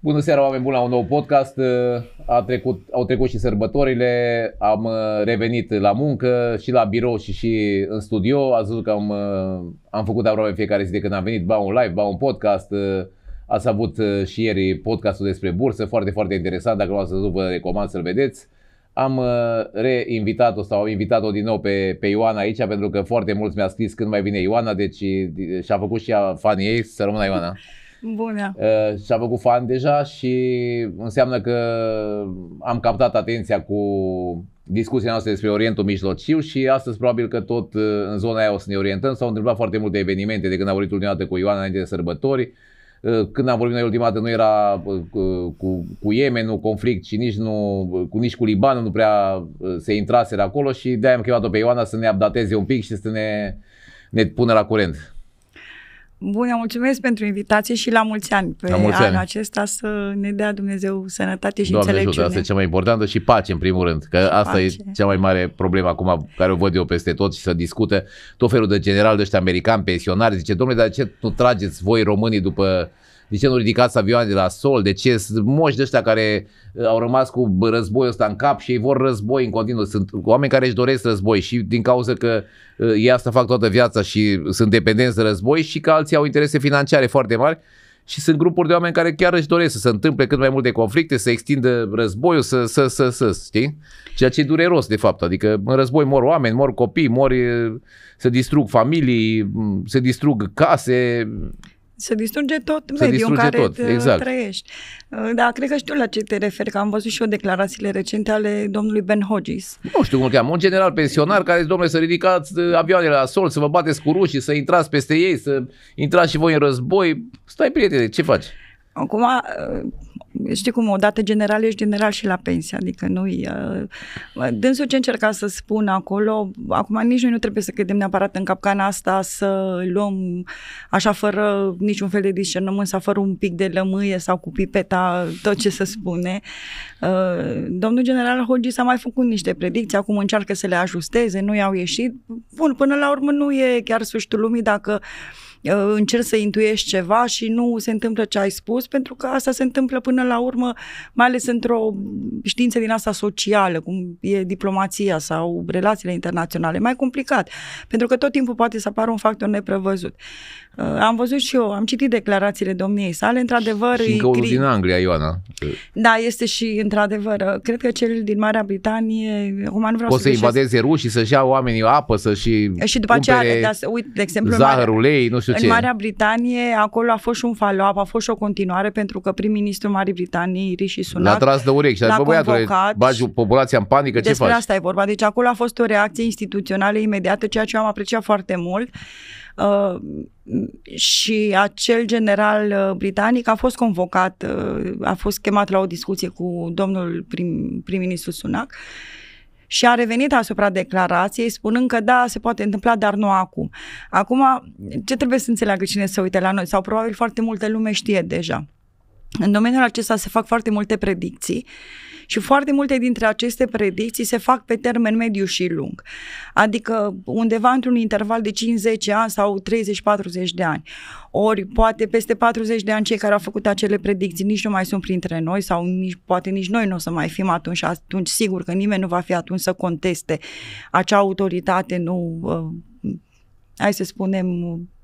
Bună seara, oameni buni, la un nou podcast. Uh, a trecut, au trecut și sărbătorile, am uh, revenit la muncă și la birou și, și în studio. Ați văzut că am, uh, am făcut aproape fiecare zi de când am venit, ba un live, ba un podcast. Ați avut și ieri podcastul despre bursă, foarte, foarte interesant. Dacă nu ați văzut, vă recomand să-l vedeți. Am reinvitat-o sau am invitat-o din nou pe, pe Ioana aici pentru că foarte mulți mi-a scris când mai vine Ioana, deci și-a făcut și ea fanii ei. Să rămână Ioana! Bună. Uh, și a făcut fan deja și înseamnă că am captat atenția cu discuția noastră despre Orientul Mijlociu și astăzi probabil că tot uh, în zona aia o să ne orientăm. S-au întâmplat foarte multe evenimente de când am vorbit ultima dată cu Ioana înainte de sărbători. Uh, când am vorbit noi ultima dată nu era uh, cu, cu Yemenul conflict și nici, nu, cu, nici cu Libanul nu prea se intraseră acolo și de-aia am chemat-o pe Ioana să ne updateze un pic și să ne, ne pună la curent. Bună, mulțumesc pentru invitație și la mulți ani pe la mulți anul ani. acesta să ne dea Dumnezeu sănătate și Doamne înțelepciune. Ajută, asta e cea mai importantă și pace în primul rând, că și asta pace. e cea mai mare problemă acum care o văd eu peste tot și să discute tot felul de general de ăștia americani, pensionari, zice, domnule, dar ce nu trageți voi românii după de ce nu ridicați avioane de la sol, de ce sunt moși de ăștia care uh, au rămas cu războiul ăsta în cap și ei vor război în continuu. Sunt oameni care își doresc război și din cauza că uh, ei asta fac toată viața și sunt dependenți de război și că alții au interese financiare foarte mari și sunt grupuri de oameni care chiar își doresc să se întâmple cât mai multe conflicte, să extindă războiul, să, să, să, să, știi? Ceea ce e dureros, de fapt. Adică în război mor oameni, mor copii, mor, uh, se distrug familii, se distrug case. Se distruge tot se mediul distruge în care tot, exact. trăiești. Da, cred că știu la ce te referi, că am văzut și eu declarațiile recente ale domnului Ben Hodges. Nu știu cum îl cheamă, un general pensionar care zice, domnule, să ridicați uh, avioanele la sol, să vă bateți cu rușii, să intrați peste ei, să intrați și voi în război. Stai, prietene, ce faci? Acum, uh, știi cum, odată general ești general și la pensie, adică nu-i... Uh, uh, dânsul ce încerca să spun acolo, acum nici noi nu trebuie să credem neapărat în capcana asta, să luăm așa fără niciun fel de discernământ sau fără un pic de lămâie sau cu pipeta tot ce se spune. Domnul general Hogi s-a mai făcut niște predicții, acum încearcă să le ajusteze, nu i-au ieșit. Bun, până la urmă nu e chiar suștul lumii dacă uh, încerci să intuiești ceva și nu se întâmplă ce ai spus, pentru că asta se întâmplă până la urmă, mai ales într-o știință din asta socială, cum e diplomația sau relațiile internaționale, mai complicat, pentru că tot timpul poate să apară un factor neprevăzut. Uh, am văzut și eu, am citit declarațiile domniei sale, într-adevăr... Și încă din Anglia, Ioana. Da, este și, într-adevăr, uh, cred că cel din Marea Britanie, roman uh, vreau Poți să, să invadeze rușii, să-și ia oamenii apă, să-și Și după aceea, da, uite, de exemplu, zahărul ulei, nu știu în ce. Marea Britanie, acolo a fost și un follow-up, a fost și o continuare, pentru că prim-ministrul Marii Britanii, Rishi Sunak, l-a tras de urechi și a zis, bă, băiatule, bagi populația în panică, ce faci? Despre asta e vorba. Deci acolo a fost o reacție instituțională imediată, ceea ce eu am apreciat foarte mult. Uh, și acel general uh, britanic a fost convocat, uh, a fost chemat la o discuție cu domnul prim, prim-ministru Sunak și a revenit asupra declarației spunând că da, se poate întâmpla, dar nu acum. Acum, ce trebuie să înțeleagă cine se uite la noi? Sau probabil foarte multă lume știe deja. În domeniul acesta se fac foarte multe predicții uh, și foarte multe dintre aceste predicții se fac pe termen mediu și lung, adică undeva într-un interval de 50 10 ani sau 30-40 de ani. Ori poate peste 40 de ani cei care au făcut acele predicții nici nu mai sunt printre noi sau nici, poate nici noi nu o să mai fim atunci, atunci sigur că nimeni nu va fi atunci să conteste acea autoritate nu ă, hai să spunem,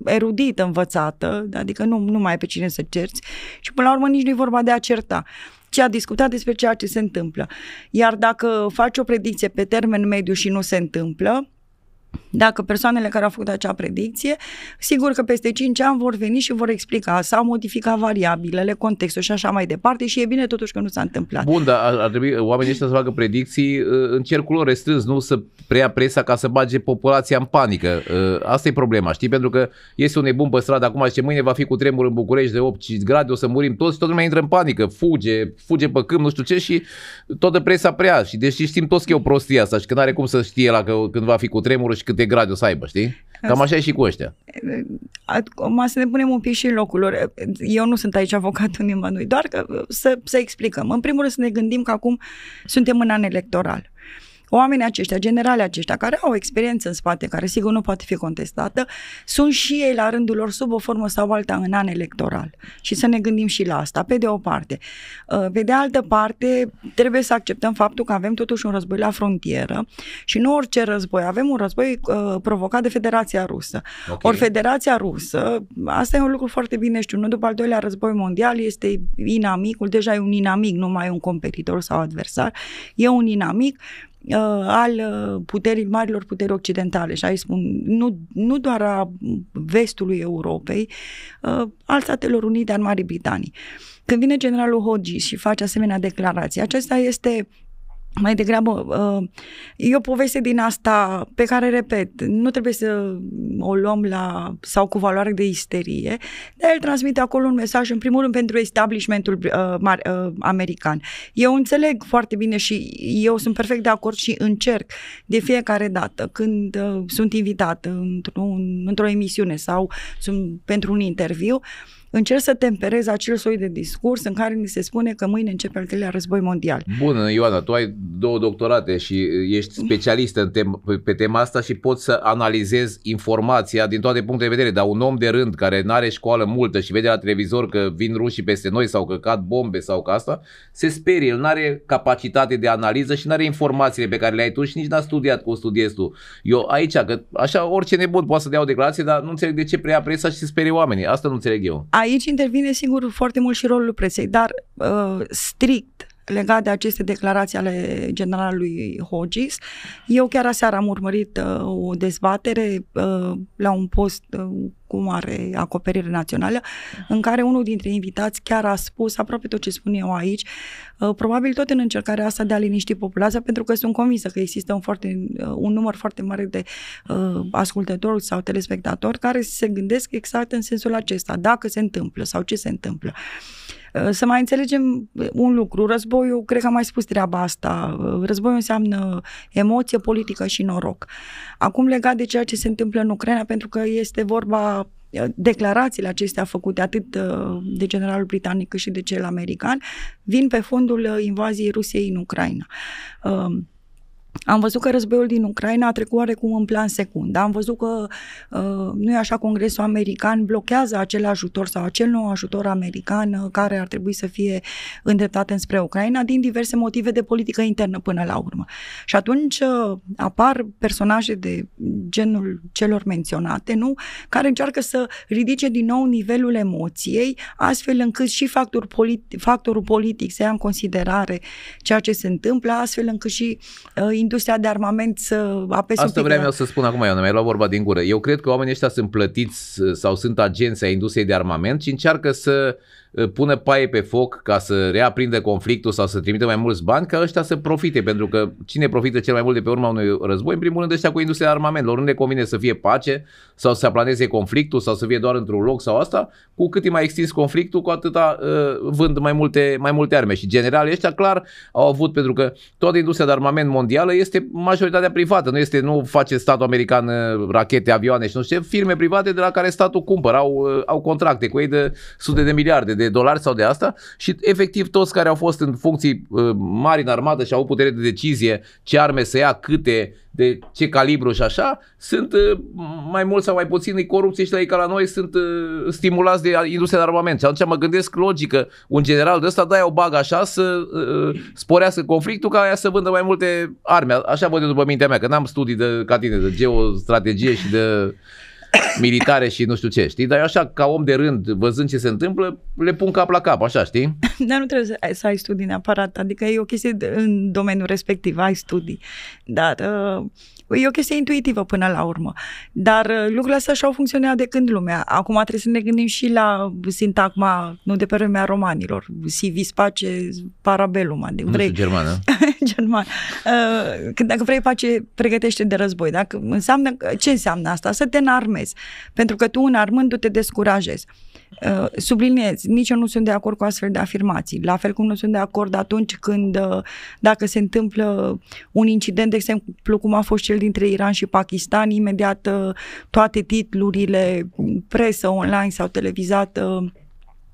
erudită, învățată, adică nu, nu mai ai pe cine să cerți și până la urmă nici nu e vorba de a certa ci a discutat despre ceea ce se întâmplă. Iar dacă faci o predicție pe termen mediu și nu se întâmplă, dacă persoanele care au făcut acea predicție, sigur că peste 5 ani vor veni și vor explica, s-au modificat variabilele, contextul și așa mai departe și e bine totuși că nu s-a întâmplat. Bun, dar ar, ar trebui oamenii ăștia să facă predicții uh, în cercul lor restrâns, nu să preia presa ca să bage populația în panică. Uh, asta e problema, știi? Pentru că este un nebun pe stradă acum și mâine va fi cu tremur în București de 8 grade, o să murim toți și toată lumea intră în panică, fuge, fuge pe câmp, nu știu ce și toată presa prea Și deși știm toți că e o prostie asta și că nu are cum să știe la că când va fi cu tremur și și câte grade o să aibă, știi? Cam așa e și cu ăștia. Acum să ne punem un pic și în locul lor. Eu nu sunt aici avocatul nimănui, doar că uh, să, să explicăm. În primul rând să ne gândim că acum suntem în an electoral oamenii aceștia, generale aceștia, care au experiență în spate, care sigur nu poate fi contestată, sunt și ei la rândul lor sub o formă sau alta în an electoral. Și să ne gândim și la asta, pe de o parte. Uh, pe de altă parte, trebuie să acceptăm faptul că avem totuși un război la frontieră și nu orice război. Avem un război uh, provocat de Federația Rusă. Okay. Ori Federația Rusă, asta e un lucru foarte bine știu, nu după al doilea război mondial, este inamicul, deja e un inamic, nu mai e un competitor sau adversar, e un inamic uh, al uh, puterii marilor puteri occidentale și aici spun nu, nu doar a vestului Europei, uh, al Statelor Unite, al Marii Britanii. Când vine generalul Hodges și face asemenea declarație, acesta este mai degrabă, uh, e o poveste din asta pe care, repet, nu trebuie să o luăm la sau cu valoare de isterie, dar el transmite acolo un mesaj, în primul rând, pentru establishmentul uh, mar, uh, american. Eu înțeleg foarte bine și eu sunt perfect de acord și încerc de fiecare dată când uh, sunt invitat într într-o emisiune sau sunt pentru un interviu, uh, încerc să temperez acel soi de discurs în care ni se spune că mâine începe al treilea război mondial. Bun, Ioana, tu ai două doctorate și uh, ești specialistă în tem- pe tema asta și poți să analizezi informația din toate punctele de vedere, dar un om de rând care nu are școală multă și vede la televizor că vin rușii peste noi sau că cad bombe sau că asta, se sperie, el nu are capacitate de analiză și nu are informațiile pe care le ai tu și nici n-a studiat cu studiezi tu. Eu aici, că așa orice nebun poate să dea o declarație, dar nu înțeleg de ce preia presa și se sperie oamenii. Asta nu înțeleg eu. A aici intervine singur foarte mult și rolul presei, dar uh, strict legat de aceste declarații ale generalului Hogis. Eu chiar aseară am urmărit uh, o dezbatere uh, la un post uh, cu mare acoperire națională, în care unul dintre invitați chiar a spus aproape tot ce spun eu aici, uh, probabil tot în încercarea asta de a liniști populația, pentru că sunt convinsă că există un, foarte, uh, un număr foarte mare de uh, ascultători sau telespectatori care se gândesc exact în sensul acesta, dacă se întâmplă sau ce se întâmplă. Uh, Eh, să mai înțelegem eh, un lucru, războiul, cred că am mai spus treaba asta, eh, războiul înseamnă emoție, politică și noroc. Acum legat de ceea ce se întâmplă în Ucraina, pentru că este vorba declarațiile acestea făcute atât de generalul britanic cât și de cel american vin pe fondul invaziei Rusiei în Ucraina. Ehm, am văzut că războiul din Ucraina a trecut oarecum în plan secund. Am văzut că, uh, nu e așa, Congresul American blochează acel ajutor sau acel nou ajutor american uh, care ar trebui să fie îndreptat înspre Ucraina din diverse motive de politică internă până la urmă. Și atunci uh, apar personaje de genul celor menționate, nu? Care încearcă să ridice din nou nivelul emoției, astfel încât și factor politi- factorul politic să ia în considerare ceea ce se întâmplă, astfel încât și uh, industria de armament să apese Asta vreau eu să spun acum, eu mi-ai luat vorba din gură. Eu cred că oamenii ăștia sunt plătiți uh, sau sunt agenții ai industriei de armament și încearcă să Uh, pună paie pe foc ca să reaprinde conflictul sau să trimită mai mulți bani, ca ăștia să profite, pentru că cine profită cel mai mult de pe urma unui război, în primul rând ăștia cu industria armamentelor, nu ne convine să fie pace sau să planeze aplaneze conflictul sau să fie doar într-un loc sau asta, cu cât e mai extins conflictul, cu atâta uh, vând mai multe, mai multe arme și generalii ăștia clar au avut, pentru că toată industria de armament mondială este majoritatea privată, nu este, nu face statul american uh, rachete, avioane și nu știu ce, firme private de la care statul cumpără, au, uh, au contracte cu ei de sute de miliarde de de dolari sau de asta și efectiv toți care au fost în funcții uh, mari în armată și au putere de decizie ce arme să ia, câte, de ce calibru și așa, sunt uh, mai mult sau mai puțin corupție și la ei ca la noi sunt uh, stimulați de industria de armament. Și atunci mă gândesc logică, un general de ăsta dai o bagă așa să sporească conflictul ca aia să vândă mai multe arme. Așa văd după mintea mea, că n-am studii de, ca tine, de geostrategie și de militare și nu știu ce, știi? Dar eu așa, ca om de rând, văzând ce se întâmplă, le pun cap la cap, așa, știi? Dar nu trebuie să ai, să ai studii neapărat, adică e o chestie de, în domeniul respectiv, ai studii. Dar uh, e o chestie intuitivă până la urmă. Dar uh, lucrurile astea și-au funcționat de când lumea. Acum trebuie să ne gândim și la sintagma, nu de pe vremea romanilor, si vis pace parabelum. adică vrei... Germană. German. Uh, când, dacă vrei pace, pregătește de război. Dacă înseamnă, ce înseamnă asta? Să te înarmezi. Pentru că tu înarmându te descurajezi. Uh, subliniez, nici eu nu sunt de acord cu astfel de afirmații, la fel cum nu sunt de acord atunci când, uh, dacă se întâmplă un incident, de exemplu, cum a fost cel dintre Iran și Pakistan, imediat uh, toate titlurile presă online sau televizată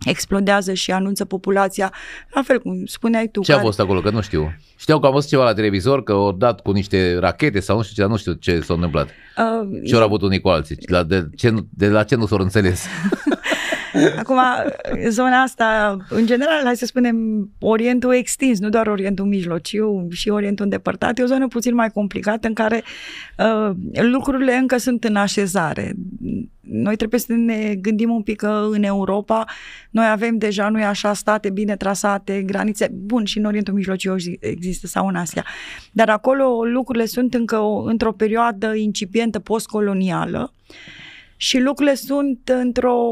explodează și anunță populația, la fel cum spuneai tu. Ce a fost acolo? Că nu știu. Știau că a fost ceva la televizor, că au dat cu niște rachete sau nu știu ce, dar nu știu ce s-a întâmplat. Uh, ce au avut unii cu alții? De, de, de la ce nu s-au înțeles? Acum, zona asta, în general, hai să spunem, Orientul extins, nu doar Orientul mijlociu și Orientul îndepărtat, e o zonă puțin mai complicată în care uh, lucrurile încă sunt în așezare. Noi trebuie să ne gândim un pic că uh, în Europa noi avem deja, nu așa, state bine trasate, granițe, bun, și în Orientul Mijlociu există sau în Asia, dar acolo lucrurile sunt încă într-o perioadă incipientă postcolonială. Uh, și lucrurile sunt într-o...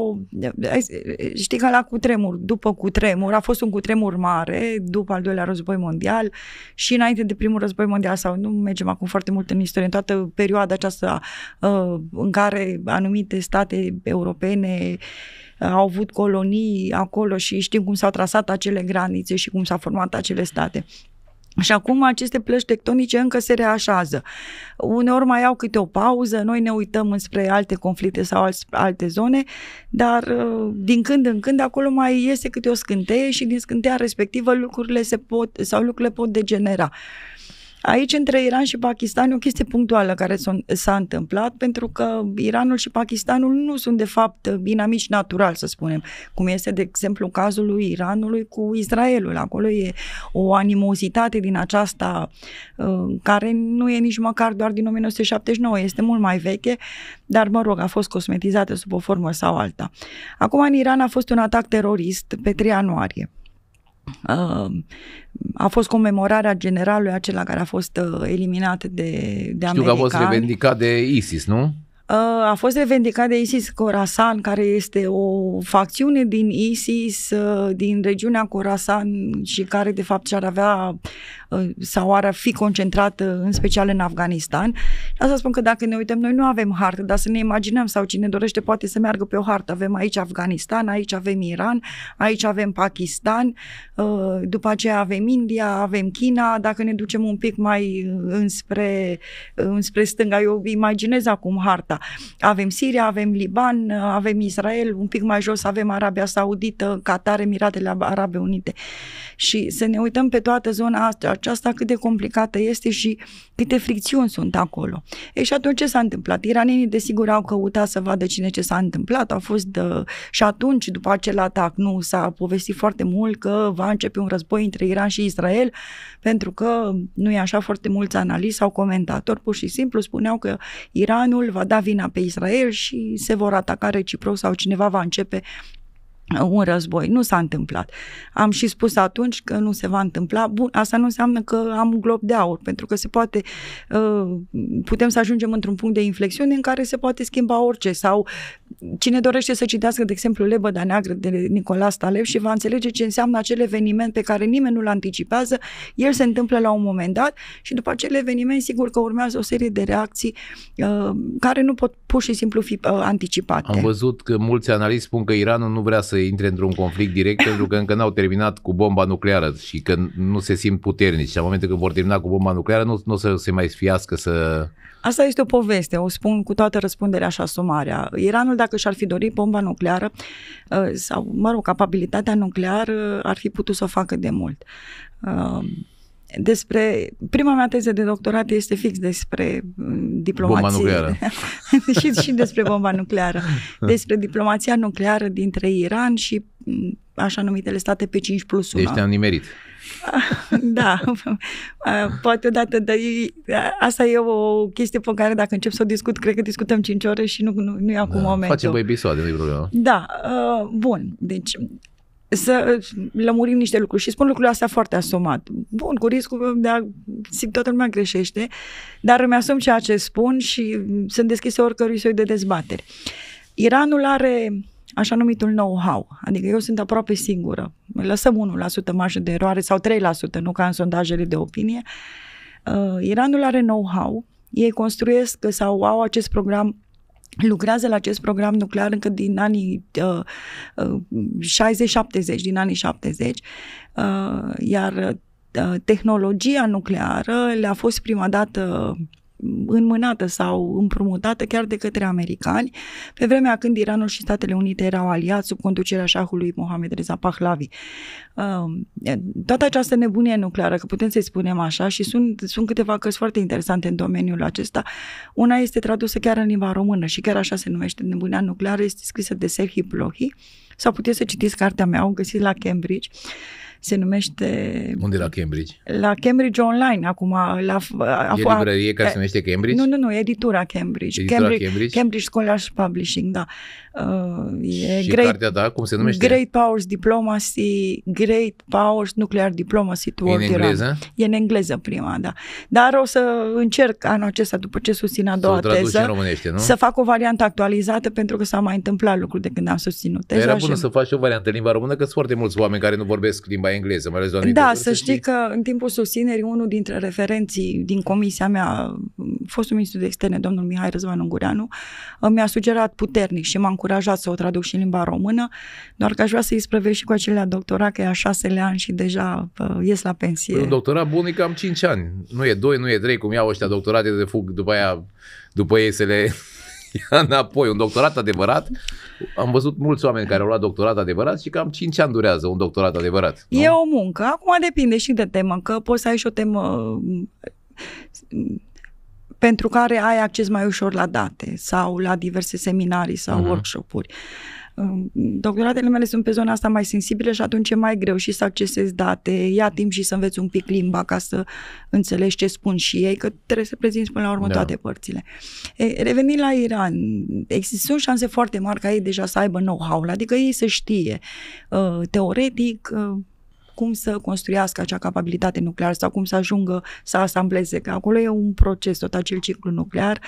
Știi că la cutremur, după cutremur, a fost un cutremur mare, după al doilea război mondial și înainte de primul război mondial, sau nu mergem acum foarte mult în istorie, în toată perioada aceasta uh, în care anumite state europene uh, au avut colonii acolo și știm cum s-au trasat acele granițe și cum s-au format acele state. Și acum aceste plăci tectonice încă se reașează. Uneori mai au câte o pauză, noi ne uităm înspre alte conflicte sau alte zone, dar uh, din când în când acolo mai iese câte o scânteie și din scânteia respectivă lucrurile se pot sau lucrurile pot degenera. Uh, Aici, între Iran și Pakistan, e o chestie punctuală care s-a întâmplat, pentru că Iranul și Pakistanul nu sunt, de fapt, dinamici natural, să spunem, cum este, de exemplu, cazul lui Iranului cu Israelul. Acolo e o animozitate din aceasta uh, care nu e nici măcar doar din 1979, este mult mai veche, dar, mă rog, a fost cosmetizată sub o formă sau alta. Acum, în Iran a fost un atac terorist pe 3 ianuarie Um, a fost comemorarea generalului acela care a fost uh, eliminat de, de Știu americani. că a fost revendicat de ISIS, nu? a fost revendicat de ISIS Khorasan, care este o facțiune din ISIS uh, din regiunea Khorasan și care de fapt ar avea uh, sau ar fi concentrată uh, în special în Afganistan. Asta spun că dacă ne uităm, noi nu avem hartă, dar să ne imaginăm sau cine dorește poate să meargă pe o hartă. Avem aici Afganistan, aici avem Iran, aici avem Pakistan, după aceea avem India, avem China. Dacă ne ducem un pic mai înspre, înspre stânga, eu imaginez acum harta avem Siria, avem Liban, avem Israel, un pic mai jos avem Arabia Saudită, Qatar, Emiratele Arabe Unite și să ne uităm pe toată zona asta, aceasta cât de complicată este și câte fricțiuni sunt acolo. Ei, și atunci ce s-a întâmplat? Iranienii, desigur, au căutat să vadă cine ce s-a întâmplat, a fost de... Ă, și atunci, după acel atac, nu s-a povestit foarte mult că va începe un război între Iran și Israel, pentru că nu e așa foarte mulți analiști sau comentatori, pur și simplu spuneau că Iranul va da vina pe Israel și se vor ataca reciproc sau cineva va începe un război. Nu s-a întâmplat. Am și spus atunci că nu se va întâmpla. Bun, asta nu înseamnă că am un glob de aur, pentru că se poate, uh, putem să ajungem într-un punct de inflexiune în care se poate schimba orice sau cine dorește să citească, de exemplu, Lebăda Neagră de Nicolae Stalev și va înțelege ce înseamnă acel eveniment pe care nimeni nu-l anticipează, el se întâmplă la un moment dat și după acel eveniment, sigur că urmează o serie de reacții uh, care nu pot pur și simplu fi uh, anticipate. Am văzut că mulți analiști spun că Iranul nu vrea să intre într-un conflict direct pentru că încă n-au terminat cu bomba nucleară și că nu se simt puternici. Și în momentul când vor termina cu bomba nucleară, nu, nu o să se mai sfiască să... Asta este o poveste, o spun cu toată răspunderea și asumarea. Iranul, dacă și-ar fi dorit bomba nucleară uh, sau, mă rog, capabilitatea nucleară, uh, ar fi putut să o facă de mult. Uh, despre, prima mea teză de doctorat este fix despre mm, diplomație. Bomba nucleară. și, și despre bomba nucleară. Despre diplomația nucleară dintre Iran și mm, așa numitele state pe 5 plus 1. Deci te-am nimerit. da, poate odată, dar asta e o chestie pe care dacă încep să o discut, cred că discutăm 5 ore și nu, nu, nu e acum da, momentul. Facem episoade, nu e problemă. Da, bun, deci să lămurim niște lucruri și spun lucrurile astea foarte asumat. Bun, cu riscul de a... Simt toată lumea greșește, dar îmi asum ceea ce spun și sunt deschise oricărui soi de dezbateri. Iranul are așa numitul know-how, adică eu sunt aproape singură. Lăsăm 1% marjă de eroare sau 3%, nu ca în sondajele de opinie. Uh, Iranul are know-how, ei construiesc sau au acest program lucrează la acest program nuclear încă din anii uh, 60-70, uh, din anii 70, uh, iar uh, tehnologia nucleară le-a fost prima dată înmânată sau împrumutată chiar de către americani, pe vremea când Iranul și Statele Unite erau aliați sub conducerea șahului Mohamed Reza Pahlavi. Um, toată această nebunie nucleară, că putem să-i spunem așa, și sunt, sunt câteva cărți foarte interesante în domeniul acesta, una este tradusă chiar în limba română și chiar așa se numește Nebunia nucleară, este scrisă de Serhii Blohi, sau puteți să citiți cartea mea, o găsiți la Cambridge se numește... Unde la Cambridge? La Cambridge Online, acum. La, a, e librărie care se numește Cambridge? Nu, nu, nu, editura Cambridge. Editura Cambridge, Cambridge? Cambridge Scholars Publishing, da. Uh, e Și great, cartea ta, cum se numește? Great Powers Diplomacy, Great Powers Nuclear Diplomacy to E în engleză? E în engleză prima, da. Dar o să încerc anul acesta, după ce susțin a doua să teză, în românește, nu? să fac o variantă actualizată, pentru că s-a mai întâmplat lucruri de când am susținut teza. Era bună și... să faci o variantă în limba română, că sunt foarte mulți oameni care nu vorbesc limba limba engleză, mai ales doamne. Da, să știi, știi că în timpul susținerii, unul dintre referenții din comisia mea, fostul ministru de externe, domnul Mihai Răzvan Ungureanu, mi-a sugerat puternic și m-a încurajat să o traduc și în limba română, doar că aș vrea să-i sprevesc și cu acelea doctorat, că e a șasele ani și deja uh, ies la pensie. Păi un doctorat bun e cam cinci ani. Nu e doi, nu e trei, cum iau ăștia doctorate de fug după aia, după ei să le ia înapoi un doctorat adevărat. Am văzut mulți oameni care au luat doctorat adevărat și cam 5 ani durează un doctorat adevărat. Nu? E o muncă. Acum depinde și de temă, că poți să ai și o temă pentru care ai acces mai ușor la date sau la diverse seminarii sau uh-huh. workshop-uri. Uh, Doctoratele mele sunt pe zona asta mai sensibilă și atunci e mai greu și să accesezi date, ia timp și să înveți un pic limba ca să înțelegi ce spun și ei, că trebuie să prezinți până la urmă da. toate părțile. E, revenind la Iran, există șanse foarte mari ca ei deja să aibă know-how, adică ei să știe ă, teoretic ă, cum să construiască acea capabilitate nucleară sau cum să ajungă să asambleze, că acolo e un proces, tot acel ciclu nuclear. Uh,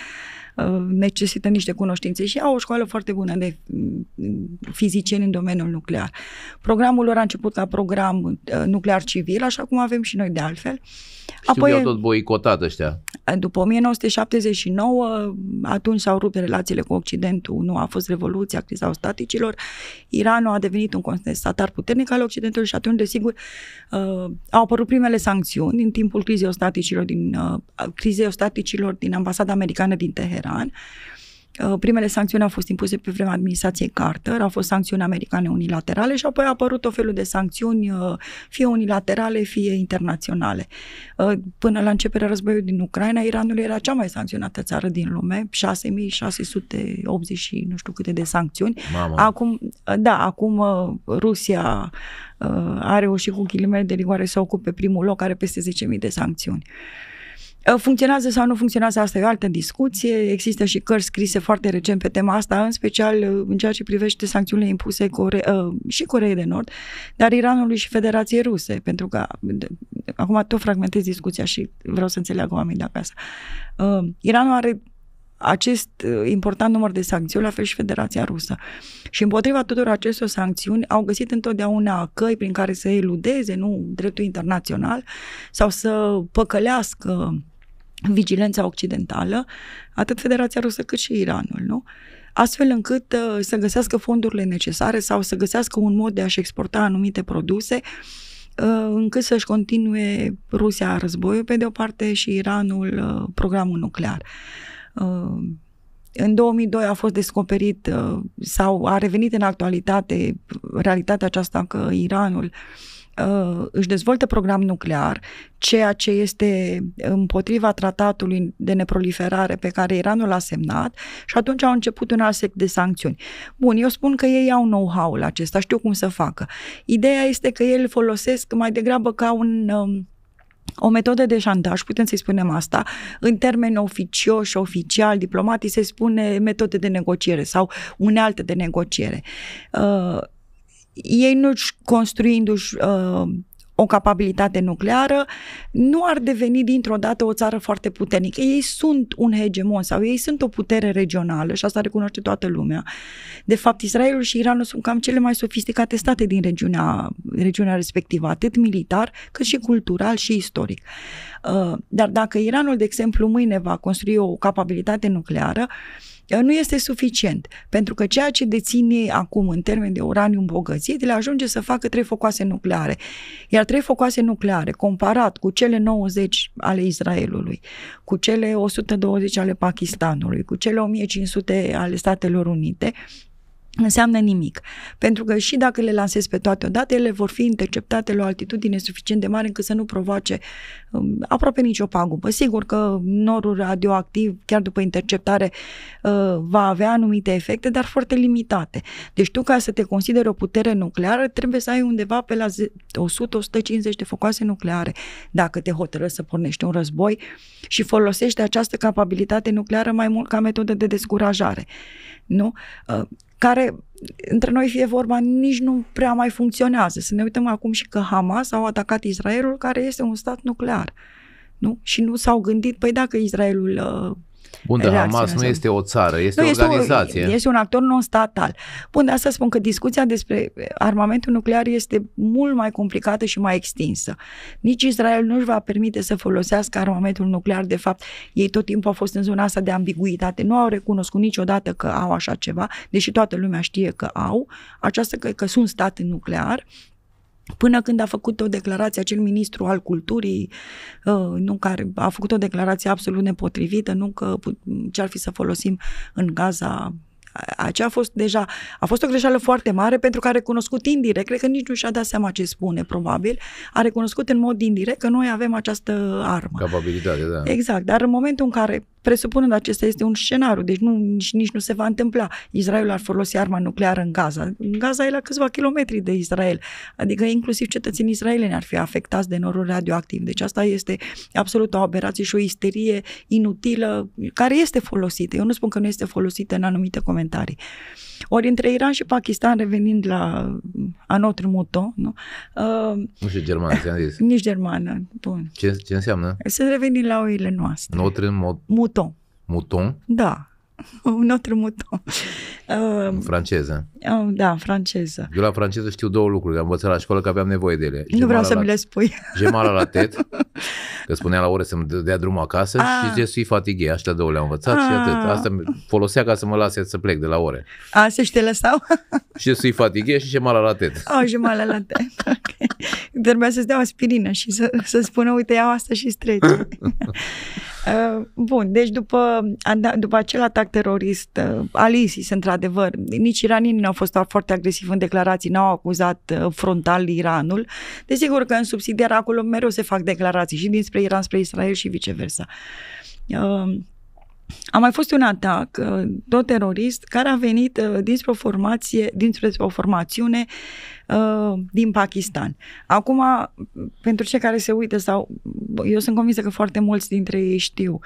Uh, necesită niște cunoștințe și au o școală foarte bună de mm, fizicieni în domeniul nuclear. Programul lor a început ca program uh, nuclear civil, așa cum avem și noi de altfel. Uh, Apoi, Știu, eu tot boicotat ăștia. După 1979, atunci s-au rupt relațiile cu Occidentul, nu a fost revoluția, criza staticilor, Iranul a devenit un contestatar puternic al Occidentului și atunci, desigur, uh, au apărut primele sancțiuni în timpul crizei ostaticilor din, uh, crizei ostaticilor din ambasada americană din Teheran. Uh, Uh, primele sancțiuni au fost impuse pe vremea administrației Carter, au fost sancțiuni americane unilaterale și apoi a apărut o felul de sancțiuni uh, fie unilaterale, fie internaționale. Uh, până la începerea războiului din Ucraina, Iranul era cea mai sancționată țară din lume, 6680 și nu știu câte de sancțiuni. Mama. Acum, da, acum Rusia are o și cu ghilimele de rigoare să ocupe primul loc, are peste 10.000 de sancțiuni. Uh, Ă, funcționează sau nu funcționează, asta e o altă discuție. Există și cărți scrise foarte recent pe tema asta, în special ă, în ceea ce privește sancțiunile impuse Core- ă, și Coreei de Nord, dar Iranului și Federației Ruse, pentru că acum tot fragmentez discuția și vreau să înțeleagă oamenii de acasă. Iranul are acest important număr de sancțiuni, la fel și Federația Rusă. Și împotriva tuturor acestor sancțiuni au găsit întotdeauna căi prin care să eludeze nu, dreptul internațional sau să păcălească vigilența occidentală, atât Federația Rusă cât și Iranul, nu? Astfel încât uh, să găsească fondurile necesare sau să găsească un mod de a-și exporta anumite produse uh, încât să-și continue Rusia războiul, pe de o parte, și Iranul uh, programul nuclear. Uh, în 2002 a fost descoperit uh, sau a revenit în actualitate realitatea aceasta că Iranul uh, își dezvolte program nuclear, ceea ce este împotriva tratatului de neproliferare pe care Iranul l-a semnat și atunci au început un alt sec de sancțiuni. Bun, eu spun că ei au know-how-ul acesta, știu cum să facă. Ideea este că ei îl folosesc mai degrabă ca un... Um, o metodă de șantaj, putem să-i spunem asta, în termeni oficioși, oficial, diplomatic se spune metode de negociere sau unealtă de negociere. Uh, ei nu-și construindu-și uh, o capabilitate nucleară, nu ar deveni dintr-o dată o țară foarte puternică. Ei sunt un hegemon sau ei sunt o putere regională și asta recunoaște toată lumea. De fapt, Israelul și Iranul sunt cam cele mai sofisticate state din regiunea, regiunea respectivă, atât militar cât și cultural și istoric. Uh, dar dacă Iranul, de exemplu, mâine va construi o capabilitate nucleară, uh, nu este suficient, pentru că ceea ce deține acum în termen de uraniu îmbogățit, le ajunge să facă trei focoase nucleare. Iar trei focoase nucleare, comparat cu cele 90 ale Israelului, cu cele 120 ale Pakistanului, cu cele 1500 ale Statelor Unite, înseamnă nimic. Pentru că și dacă le lansezi pe toate odată, ele vor fi interceptate la o altitudine suficient de mare încât să nu provoace um, aproape nicio pagubă. Sigur că norul radioactiv, chiar după interceptare, uh, va avea anumite efecte, dar foarte limitate. Deci tu, ca să te consideri o putere nucleară, trebuie să ai undeva pe la 100-150 de focoase nucleare, dacă te hotărăști să pornești un război și folosești această capabilitate nucleară mai mult ca metodă de descurajare. Nu? Uh, care între noi fie vorba, nici nu prea mai funcționează. Să ne uităm acum și că Hamas au atacat Israelul, care este un stat nuclear. Nu? Și nu s-au gândit, păi dacă Israelul uh, Bun, dar Hamas nu este o țară, este nu, o organizație. Este, o, este un actor non-statal. Bun, de asta spun că discuția despre armamentul nuclear este mult mai complicată și mai extinsă. Nici Israel nu își va permite să folosească armamentul nuclear, de fapt, ei tot timpul au fost în zona asta de ambiguitate. Nu au recunoscut niciodată că au așa ceva, deși toată lumea știe că au, aceasta că, că sunt state nuclear, până când a făcut o declarație acel ministru al culturii, ă, nu care a făcut o declarație absolut nepotrivită, nu că ce ar fi să folosim în Gaza aceea a fost deja, a fost o greșeală foarte mare pentru că a recunoscut indirect, cred că nici nu și-a dat seama ce spune, probabil, a recunoscut în mod indirect că noi avem această armă. Capabilitate, da. Exact, dar în momentul în care presupunând acesta este un scenariu, deci nu, nici, nici nu se va întâmpla. Israelul ar folosi arma nucleară în Gaza. În Gaza e la câțiva kilometri de Israel, adică inclusiv cetățenii israeleni ar fi afectați de norul radioactiv. Deci asta este absolut o aberație și o isterie inutilă care este folosită. Eu nu spun că nu este folosită în anumite comentarii. Uh, ori între Iran și Pakistan, revenind la mm, a notre nu? Uh, nu știu germană, ți-am zis. Nici germană, bun. Ce, ce înseamnă? Să revenim la oile noastre. Notre mot- Mouton. Mouton? Da, un autre mouton. Uh, franceză. Uh, da, franceză. Eu la franceză știu două lucruri, am învățat la școală că aveam nevoie de ele. Nu nu vreau să la, mi le spui. Gemala la tet Că spunea la ore să-mi dea drumul acasă A. și ah. zice, sui fatighe, așa două le-am învățat A. și atât. Ah. Asta folosea ca să mă lase să plec de la ore. A, să te lăsau? și sui fatighe și jemala la tet. O, jemala la tet. Okay. Trebuia să-ți dea o aspirină și să, să spună, uite, iau asta și strece. Uh, bun, deci după, da, după acel atac terorist uh, al ISIS, într-adevăr, nici iranienii nu au fost foarte agresivi în declarații, n-au acuzat uh, frontal Iranul. Desigur că în subsidiar acolo mereu se fac declarații și din spre Iran spre Israel și viceversa. Um, a mai fost un atac, tot uh, terorist, care a venit uh, dinspre o, formație, dinspre o formațiune uh, din Pakistan. Acum, pentru cei care se uită, sau eu sunt convinsă că foarte mulți dintre ei știu,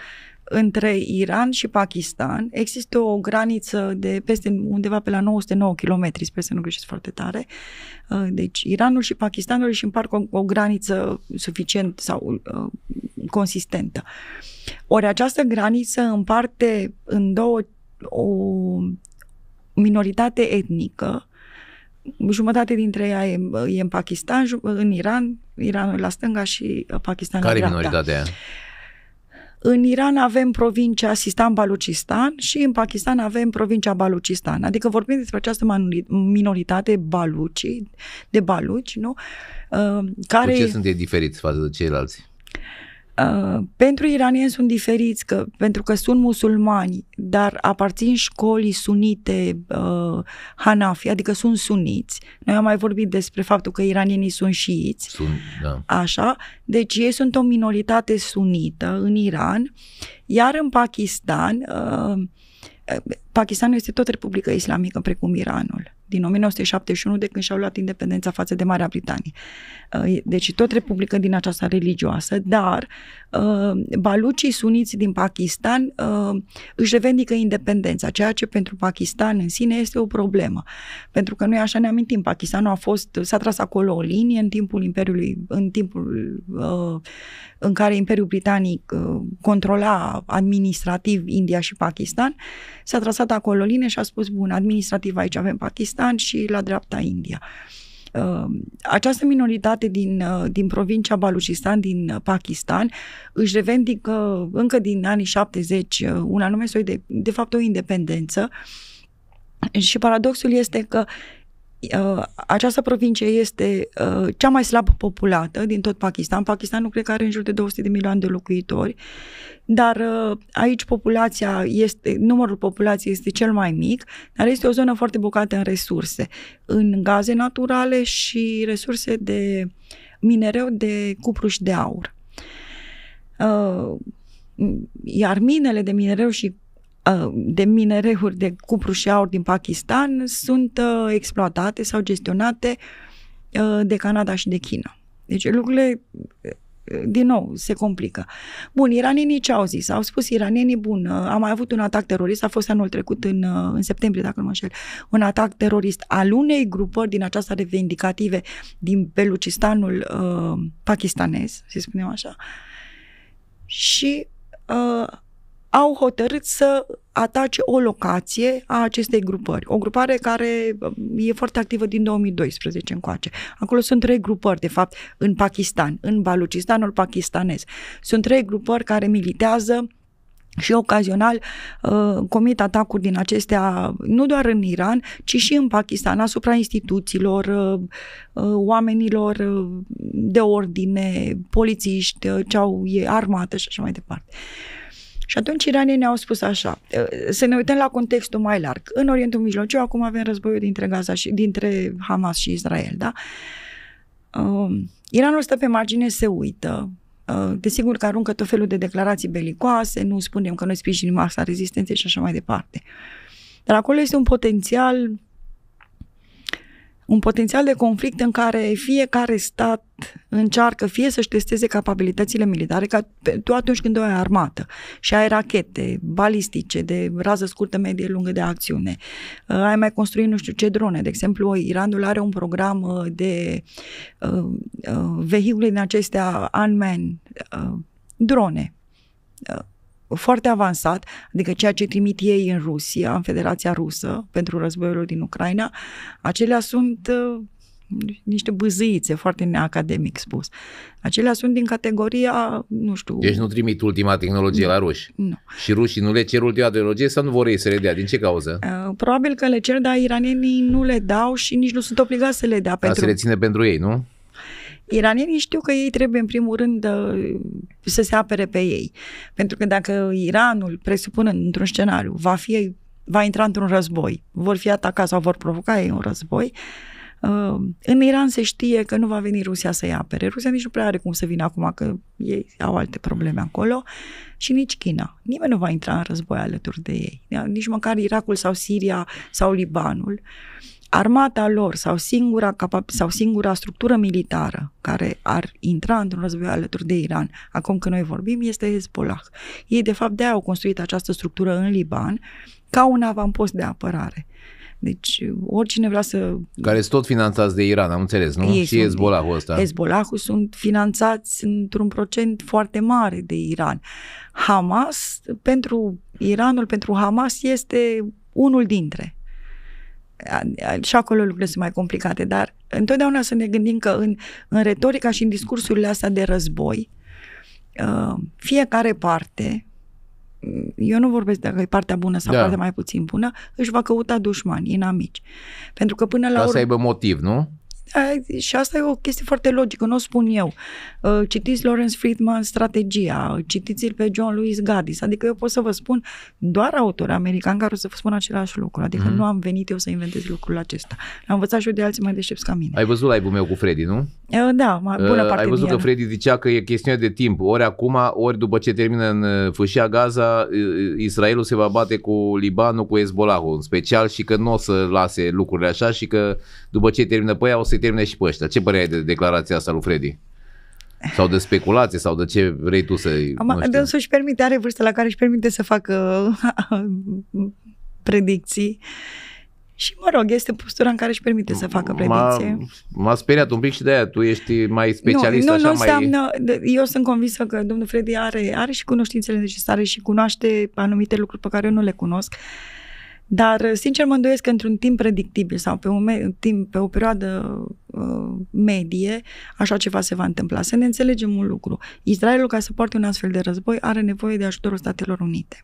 între Iran și Pakistan există o graniță de peste undeva pe la 909 km, sper să nu greșesc foarte tare. Uh, deci Iranul și Pakistanul își împart o, o graniță suficient sau uh, consistentă. Ori această graniță împarte în două o minoritate etnică, jumătate dintre ea e, e în Pakistan, în Iran, Iranul la stânga și uh, Pakistanul la dreapta. Care minoritate în Iran avem provincia Sistan-Balucistan și în Pakistan avem provincia Balucistan. Adică vorbim despre această minoritate baluci, de baluci, nu? Ă, care... Cu ce sunt ei diferiți față de ceilalți? Uh, pentru iranieni sunt diferiți că, pentru că sunt musulmani, dar aparțin școlii sunite uh, Hanafi, adică sunt suniți. Noi am mai vorbit despre faptul că iranienii sunt șiiți. Sunt, da. Așa, deci ei sunt o minoritate sunită în Iran, iar în Pakistan uh, Pakistanul este tot Republică Islamică, precum Iranul, din 1971, de când și-au luat independența față de Marea Britanie. Uh, deci tot Republică din aceasta religioasă, dar uh, balucii suniți din Pakistan uh, își revendică independența, ceea ce pentru Pakistan în sine este o problemă. Pentru că noi așa ne amintim, Pakistanul a fost, s-a tras acolo o linie în timpul Imperiului, în timpul în care Imperiul Britanic controla administrativ India și Pakistan, s-a trasat stat acolo line și a spus, bun, administrativ aici avem Pakistan și la dreapta India. Ehm, această minoritate din, uh, din provincia Baluchistan, din uh, Pakistan, își revendică încă din anii 70 uh, un anume soi de, de fapt, o independență. Și paradoxul este că Uh, această provincie este uh, cea mai slab populată din tot Pakistan. Pakistanul cred că are în jur de 200 de milioane de locuitori, dar uh, aici populația este, numărul populației este cel mai mic, dar este o zonă foarte bogată în resurse, în gaze naturale și resurse de minereu de cupru și de aur. Iar minele de minereu și Uh, de minereuri de cupru și aur din Pakistan sunt uh, exploatate sau gestionate uh, de Canada și de China. Deci lucrurile din nou, se complică. Bun, iranienii ce au zis? Au spus iranienii, bun, Am mai avut un atac terorist, a fost anul trecut în, în septembrie, dacă nu mă înșel, un atac terorist al unei grupări din aceasta revendicative din Belucistanul uh, pakistanez, să spunem așa. Și uh, au hotărât să atace o locație a acestei grupări. O grupare care um, e foarte activă din 2012 încoace. Acolo sunt trei grupări, de fapt, în Pakistan, în Balucistanul pakistanez. Sunt trei grupări care militează și ocazional uh, comit atacuri din acestea nu doar în Iran, ci și în Pakistan, asupra instituțiilor, uh, uh oamenilor uh, de ordine, polițiști, uh, ce au armată și așa mai departe. Uh, și atunci iranii ne-au spus așa, să ne uităm la contextul mai larg. În Orientul Mijlociu acum avem războiul dintre, Gaza și, dintre Hamas și Israel, da? Uh, Iranul stă pe margine, se uită, uh, desigur că aruncă tot felul de declarații belicoase, nu spunem că noi sprijinim asta rezistenței și așa mai departe. Dar acolo este un potențial un potențial de conflict în care fiecare stat încearcă fie să-și testeze capabilitățile militare, ca tu atunci când ai armată și ai rachete balistice de rază scurtă, medie, lungă de acțiune, uh, ai mai construit nu știu ce drone. De exemplu, Iranul are un program uh, de uh, uh, vehicule din acestea unmanned, uh, drone, uh, foarte avansat, adică ceea ce trimit ei în Rusia, în Federația Rusă, pentru războiul din Ucraina, acelea sunt uh, niște băzâițe, foarte neacademic spus. Acelea sunt din categoria, nu știu... Deci nu trimit ultima tehnologie nu, la ruși. Nu. Și rușii nu le cer ultima tehnologie sau nu vor ei să le dea? Din ce cauză? Uh, probabil că le cer, dar iranienii nu le dau și nici nu sunt obligați să le dea. Dar pentru... se le ține pentru ei, nu? iranienii știu că ei trebuie în primul rând să se apere pe ei. Pentru că dacă Iranul, presupunând într-un scenariu, va fi va intra într-un război, vor fi atacați sau vor provoca ei un război, uh, în Iran se știe că nu va veni Rusia să-i apere. Rusia nici nu prea are cum să vină acum, că ei au alte probleme acolo. Și nici China. Nimeni nu va intra în război alături de ei. Nici măcar Irakul sau Siria sau Libanul. Uh, armata lor sau singura, capab- sau singura structură militară care ar intra într-un război alături de Iran, acum când noi vorbim, este Hezbollah. Ei, de fapt, de-aia au construit această structură în Liban ca un avampost de apărare. Deci oricine vrea să... Care sunt tot finanțați de Iran, am înțeles, nu? Ei și Hezbollahul ăsta. Hezbollahul sunt finanțați într-un procent foarte mare de Iran. Hamas, pentru Iranul, pentru Hamas este unul dintre și acolo lucrurile sunt mai complicate, dar întotdeauna să ne gândim că în, în retorica și în discursurile astea de război, uh, fiecare parte, mm, eu nu vorbesc dacă e partea bună sau da. partea mai puțin bună, își va căuta dușmani, inamici. Pentru că până la urmă. Ca să aibă motiv, nu? și asta e o chestie foarte logică, nu o spun eu. Citiți Lawrence Friedman Strategia, citiți-l pe John Lewis Gaddis, adică eu pot să vă spun doar autori americani care o să vă spun același lucru, adică mm-hmm. nu am venit eu să inventez lucrul acesta. L-am învățat și eu de alții mai deștepți ca mine. Ai văzut live-ul meu cu Freddy, nu? Da, bună parte Ai văzut că Freddy zicea că e chestiune de timp, ori acum, ori după ce termină în uh, fâșia Gaza, Israelul se va bate cu Libanul, cu Hezbollahul în special și că nu o să lase lucrurile așa și că după ce termină pe păi, aia o să să-i termine și pe ăștia. Ce părere ai de declarația asta lui Freddy? Sau de speculație, sau de ce vrei tu să... Dânsul își permite, are vârsta la care își permite să facă predicții. Și mă rog, este postura în care își permite să facă predicție. M-a, speriat un pic și de aia, tu ești mai specialist nu, nu, așa nu mai... Înseamnă, eu sunt convinsă că domnul Freddy are, are și cunoștințele necesare și cunoaște anumite lucruri pe care eu nu le cunosc. Uh, dar, uh, sincer, mă îndoiesc că într-un timp predictibil sau pe, un me- timp, pe o perioadă uh, medie, așa ceva se va întâmpla. Să ne înțelegem un lucru. Israelul, ca să poarte un astfel de război, are nevoie de ajutorul Statelor Unite.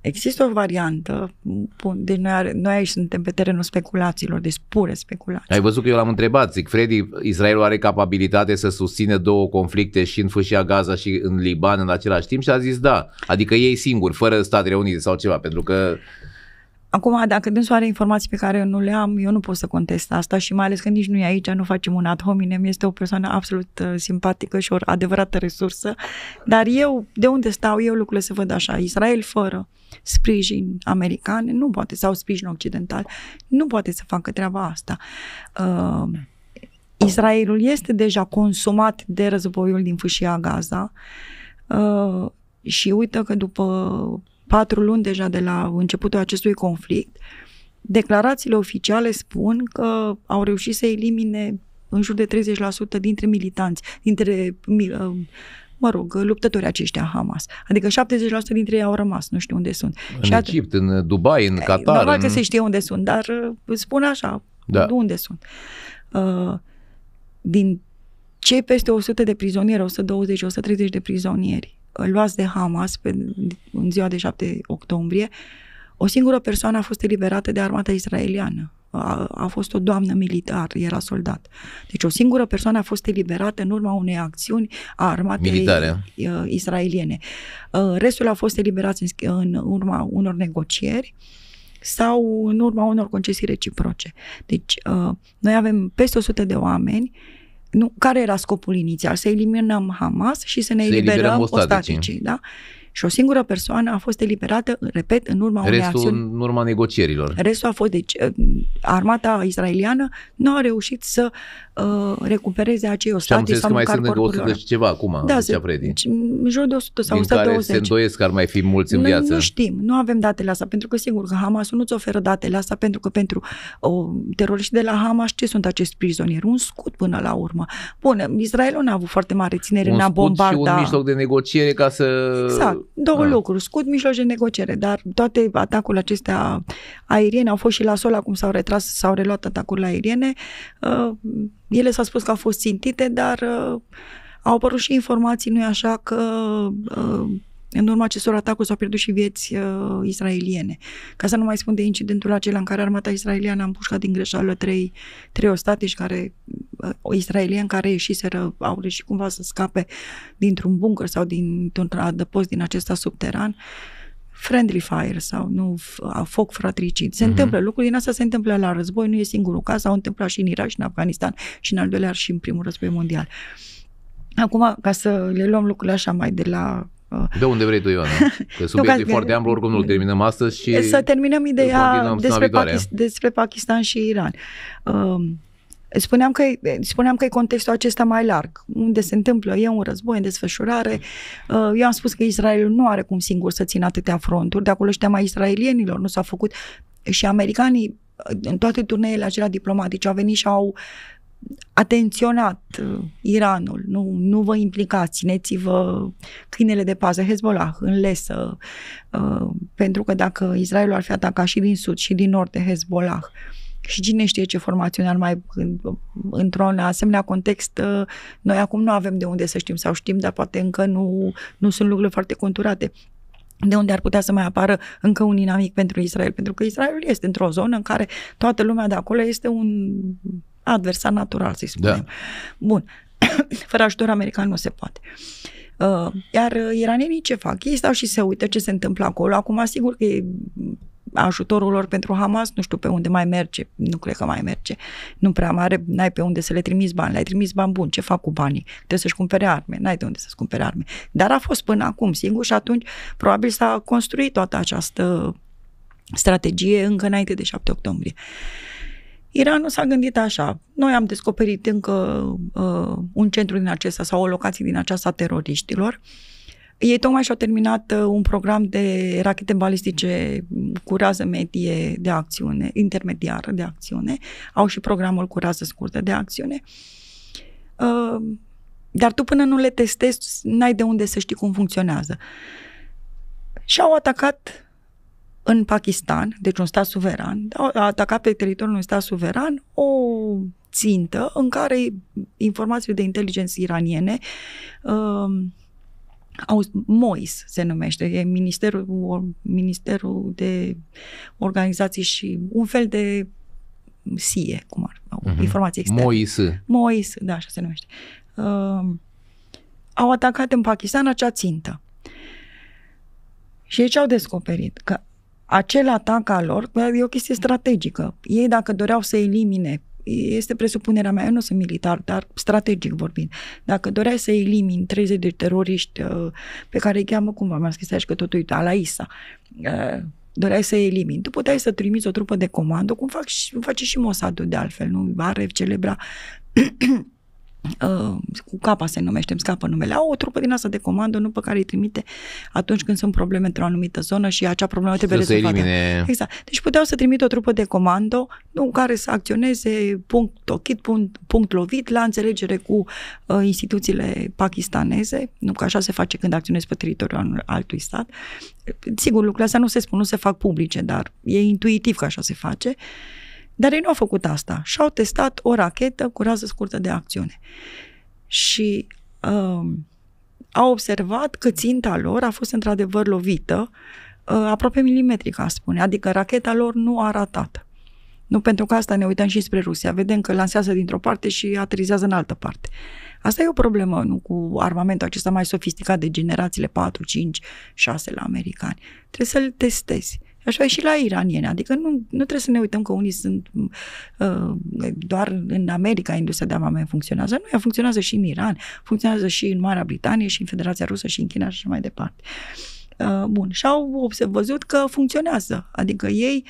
Există o variantă, bun, deci noi, are, noi aici suntem pe terenul speculațiilor, deci pure speculații. Ai văzut că eu l-am întrebat, zic, Freddy, Israelul are capabilitate să susține două conflicte și în fâșia Gaza și în Liban în același timp și a zis da, adică ei singuri, fără Statele Unite sau ceva, pentru că Acum, dacă dânsul are informații pe care eu nu le am, eu nu pot să contest asta și mai ales că nici nu e aici, nu facem un ad hominem, este o persoană absolut uh, simpatică și o adevărată resursă, dar eu, de unde stau eu, lucrurile se văd așa. Israel fără sprijin american nu poate, sau sprijin occidental, nu poate să facă treaba asta. Uh, Israelul este deja consumat de războiul din fâșia Gaza uh, și uită că după patru luni deja de la începutul acestui conflict, declarațiile oficiale spun că au reușit să elimine în jur de 30% dintre militanți, dintre, uh, mă rog, luptătorii aceștia Hamas. Adică 70% dintre ei au rămas, nu știu unde sunt. În Și at- Egipt, în Dubai, în eh, Qatar. Normal în... că se știe unde sunt, dar uh, spun așa, da. unde sunt. Uh, din cei peste 100 de prizonieri, 120-130 de prizonieri luați de Hamas pe, în ziua de 7 octombrie, o singură persoană a fost eliberată de armata israeliană. A, a fost o doamnă militar, era soldat. Deci o singură persoană a fost eliberată în urma unei acțiuni a armatei Militare. Uh, israeliene. Uh, restul a fost eliberat în, în urma unor negocieri sau în urma unor concesii reciproce. Deci uh, noi avem peste 100 de oameni nu, care era scopul inițial? Să eliminăm Hamas și să ne să eliberăm ostaticii. Da? Și o singură persoană a fost eliberată, repet, în urma Restul acțiuni. în urma negocierilor. Restul a fost, deci, eh, armata israeliană nu a reușit să Uh, recupereze acei ostatii sau mai sunt de 100 și ceva acum, da, zicea Predi. În jur de 100 sau Din 120. care se îndoiesc că ar mai fi mulți în Noi viață. Nu știm, nu avem datele astea, pentru că sigur că Hamas nu-ți oferă datele astea, pentru că pentru o teroriști de la Hamas, ce sunt acești prizonieri? Un scut până la urmă. Bun, Israelul n-a avut foarte mare ținere, n-a bombardat. și un mijloc de negociere ca să... Exact, două ah. lucruri, scut, mijloc de negociere, dar toate atacurile acestea aeriene au fost și la sol, cum s-au retras, s-au reluat atacurile aeriene. Uh, ele s-a spus că au fost țintite, dar uh, au apărut și informații, nu așa, că uh, în urma acestor atacuri s-au pierdut și vieți uh, israeliene. Ca să nu mai spun de incidentul acela în care armata israeliană a împușcat din greșeală trei, trei ostatici care, uh, israelieni care ieșiseră, au reușit cumva să scape dintr-un bunker sau dintr-un adăpost din acesta subteran. Uh, friendly fire sau nu a foc fratricid. Se mm-hmm. întâmplă lucruri din asta, se întâmplă la război, nu e singurul caz, s-au întâmplat și în Irak și în Afganistan și în al doilea și în primul război mondial. Acum, ca să le luăm lucrurile așa mai de la uh, de unde vrei tu, Ioana? Că subiectul e foarte amplu, oricum nu-l terminăm astăzi și... Să terminăm ideea despre, Pakistan, despre Pakistan și Iran. Uh, Spuneam că, spuneam că e contextul acesta mai larg, unde se întâmplă, e un război în desfășurare. Uh, eu am spus că Israelul nu are cum singur să țină atâtea fronturi, de acolo și mai israelienilor, nu s-a făcut. Și americanii, uh, în toate turneele acelea diplomatice, au venit și au atenționat uh, Iranul, nu, nu vă implicați, țineți-vă câinele de pază, Hezbollah, în lesă, pentru că dacă Israelul ar fi atacat și din sud și din nord de Hezbollah, și cine știe ce formațiune ar mai într-un asemenea context. Ă, noi acum nu avem de unde să știm sau știm, dar poate încă nu, nu sunt lucruri foarte conturate de unde ar putea să mai apară încă un inamic pentru Israel, pentru că Israel este într-o zonă în care toată lumea de acolo este un adversar natural, să-i da. spunem. Da. Bun. Fără ajutor american nu se poate. Ă, iar uh, iranienii ce fac? Ei stau și se uită ce se întâmplă acolo. Acum, sigur că e ajutorul lor pentru Hamas, nu știu pe unde mai merge, nu cred că mai merge. Nu prea mare, n-ai pe unde să le trimiți bani, le-ai trimis bani bun, ce fac cu banii? Trebuie să-și cumpere arme, n-ai de unde să-și cumpere arme. Dar a fost până acum singur și atunci probabil s-a construit toată această strategie încă înainte de 7 octombrie. Iranul s-a gândit așa, noi am descoperit încă uh, un centru din acesta sau o locație din aceasta teroriștilor, uh, ei tocmai și-au terminat uh, un program de rachete balistice cu rază medie de acțiune, intermediară de acțiune. Au și programul cu rază scurtă de acțiune. Uh, dar tu până nu le testezi, n-ai de unde să știi cum funcționează. Și au atacat în Pakistan, deci un stat suveran, a atacat pe teritoriul unui stat suveran o țintă în care informațiile de inteligență iraniene uh, au, MOIS se numește, e Ministerul, Ministerul de Organizații și un fel de SIE, cum ar uh-huh. informații externe. MOIS. MOIS, da, așa se numește. Uh, au atacat în Pakistan acea țintă. Și ei ce au descoperit? Că acel atac al lor e o chestie strategică. Ei, dacă doreau să elimine este presupunerea mea, eu nu sunt militar, dar strategic vorbind, dacă doreai să elimini 30 de teroriști uh, pe care îi cheamă cumva, mi am scris că tot uita, la ISA, uh, doreai să elimini. Tu puteai să trimiți o trupă de comandă cum fac și, face și Mossadul de altfel, nu? Barev celebra uh, cu capa se numește, îmi scapă numele, au o trupă din asta de comandă, nu pe care îi trimite atunci când sunt probleme într-o anumită zonă și acea problemă trebuie rezolvată. Elimine... Exact. Deci puteau să trimit o trupă de comando nu, care să acționeze punct tochit, punct, punct lovit la înțelegere cu uh, instituțiile pakistaneze, nu că așa se face când acționezi pe teritoriul altui stat. Sigur, lucrurile astea nu se spun, nu se fac publice, dar e intuitiv că așa se face. Uh, dar ei nu au făcut asta și au testat o rachetă cu rază scurtă de acțiune. Și uh, au observat că ținta lor a fost într-adevăr lovită, uh, aproape milimetric, a spune, adică racheta lor nu a ratat. Nu pentru că asta ne uităm și spre Rusia. Vedem că lansează dintr-o parte și aterizează în altă parte. Asta e o problemă nu cu armamentul acesta mai sofisticat de generațiile 4, 5, 6 la americani. Trebuie să-l testezi. Așa e și la iranieni. Adică nu, nu trebuie să ne uităm că unii sunt uh, doar în America industria de armament funcționează. Nu, ea funcționează și în Iran, funcționează și în Marea Britanie, și în Federația Rusă, și în China, și mai departe. Uh, bun, și-au văzut că funcționează. Adică ei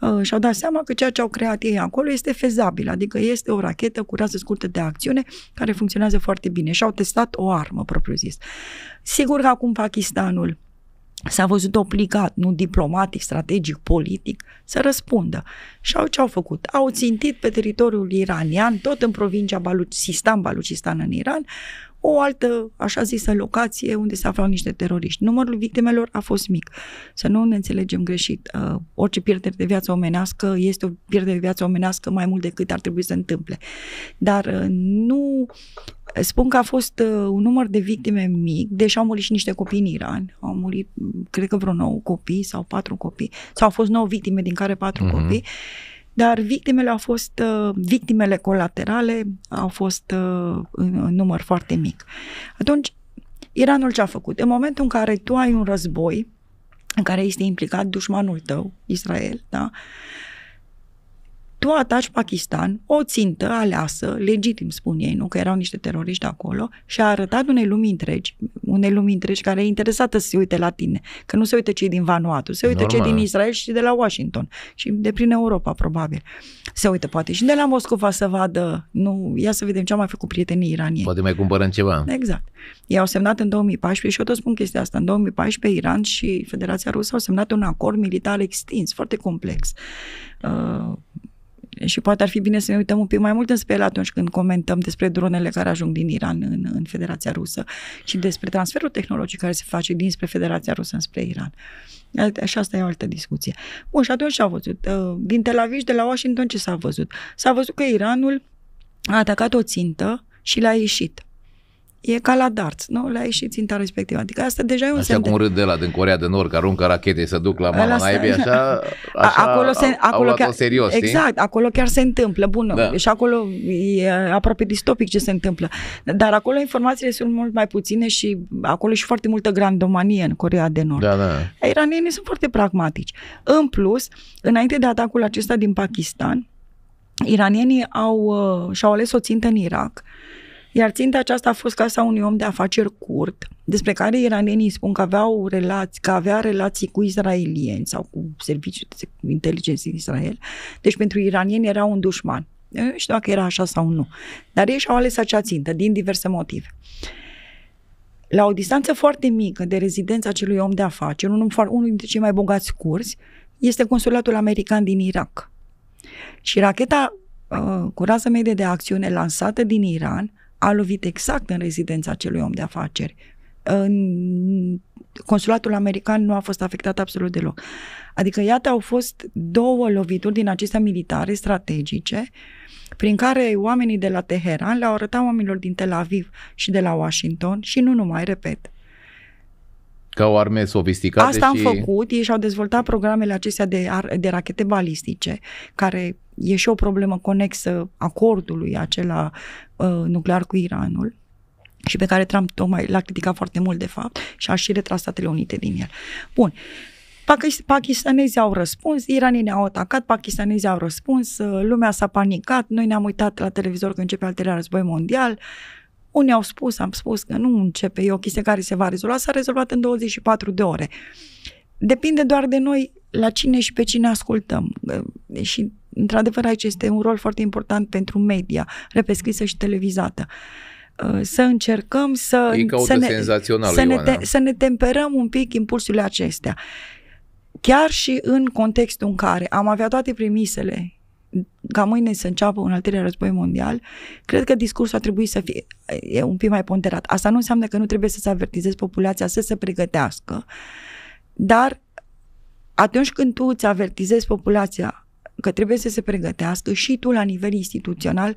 uh, și-au dat seama că ceea ce au creat ei acolo este fezabil, adică este o rachetă cu rază scurtă de acțiune care funcționează foarte bine și au testat o armă propriu-zis. Sigur că acum Pakistanul s-a văzut obligat, nu diplomatic, strategic, politic, să răspundă. Și au ce au făcut? Au țintit pe teritoriul iranian, tot în provincia Balucistan, Balucistan în Iran, o altă, așa zisă, locație unde se aflau niște teroriști. Numărul victimelor a fost mic. Să nu ne înțelegem greșit. Uh, orice pierdere de viață omenească este o pierdere de viață omenească mai mult decât ar trebui să întâmple. Dar uh, nu Spun că a fost uh, un număr de victime mic, deși au murit și niște copii în Iran. Au murit, mm, cred că vreo 9 copii sau 4 copii. Sau au fost 9 victime, din care 4 mm-hmm. copii. Dar victimele au fost, uh, victimele colaterale au fost uh, în, în număr foarte mic. Atunci, Iranul ce a făcut? În momentul în care tu ai un război în care este implicat dușmanul tău, Israel, da? Uh, tu ataci Pakistan, o țintă aleasă, legitim spun ei, nu, că erau niște teroriști acolo, și a arătat unei lumi întregi, unei lumi întregi care e interesată să se uite la tine, că nu se uită cei din Vanuatu, se uită Normal. cei din Israel și de la Washington și de prin Europa, probabil. Se uită poate și de la Moscova să vadă, nu, ia să vedem ce am mai făcut prietenii iranieni. Poate mai cumpărăm ceva. Exact. Ei au semnat în 2014 și eu tot spun chestia asta, în 2014 Iran și Federația Rusă au semnat un acord militar extins, foarte complex. Uh, și poate ar fi bine să ne uităm un pic mai mult despre el atunci când comentăm despre dronele care ajung din Iran în, în Federația Rusă și despre transferul tehnologic care se face dinspre Federația Rusă înspre Iran. Și asta e o altă discuție. Bun, și atunci ce a văzut? Uh, din Tel Aviv de la Washington ce s-a văzut? S-a văzut că Iranul a atacat o țintă și l-a ieșit. E ca la darts, nu? Le-a ieșit ținta respectivă. Adică asta deja e un semn. Așa cum râd de la din Corea de Nord, că aruncă rachete să duc la mama naibii, așa, așa acolo se, acolo au chiar, serios, Exact, știi? acolo chiar se întâmplă, bună. Da. Și acolo e aproape distopic ce se întâmplă. Dar acolo informațiile sunt mult mai puține și acolo și foarte multă grandomanie în Corea de Nord. Da, da. Iranienii sunt foarte pragmatici. În plus, înainte de atacul acesta din Pakistan, iranienii au, uh, și-au ales o țintă în Irak, uh, iar ținta aceasta a fost casa unui om de afaceri curt, despre care iranienii spun că, aveau relații, că avea relații cu israelieni sau cu serviciul de inteligență din Israel. Deci pentru iranieni era un dușman. Eu nu știu dacă era așa sau nu. Dar ei și-au ales acea țintă din diverse motive. La o distanță foarte mică de rezidența acelui om de afaceri, unul, unul dintre cei mai bogați curzi, este consulatul american din Irak. Și racheta uh, cu rază medie de acțiune lansată din Iran a lovit exact în rezidența acelui om de afaceri. În consulatul american nu a fost afectat absolut deloc. Adică, iată, au fost două lovituri din acestea militare, strategice, prin care oamenii de la Teheran le-au arătat oamenilor din Tel Aviv și de la Washington și nu numai, repet, ca o arme sofisticată. Asta și... am făcut, ei și-au dezvoltat programele acestea de, de rachete balistice, care e și o problemă conexă acordului acela uh, nuclear cu Iranul și pe care Trump tocmai l-a criticat foarte mult, de fapt, și a și retras Statele Unite din el. Bun. Pakistanezii au răspuns, iranienii au atacat, pakistanezii au răspuns, uh, lumea s-a panicat, noi ne-am uitat la televizor că începe al treilea război mondial, unii au spus, am spus că nu începe, e o chestie care se va rezolva, s-a rezolvat în 24 de ore. Depinde doar de noi la cine și pe cine ascultăm. Uh, și într-adevăr, aici este un rol foarte important pentru media, repescrisă și televizată. Uh, să încercăm să, să, ne, să, Ioana. ne te, să ne temperăm un pic impulsurile acestea. Chiar și în contextul în care am avea toate premisele ca mâine să înceapă un al treilea război mondial, cred că discursul a trebuit să fie e un pic mai ponderat. Asta nu înseamnă că nu trebuie să se avertizezi populația să se pregătească, dar atunci când tu îți avertizezi populația că trebuie să se pregătească și tu la nivel instituțional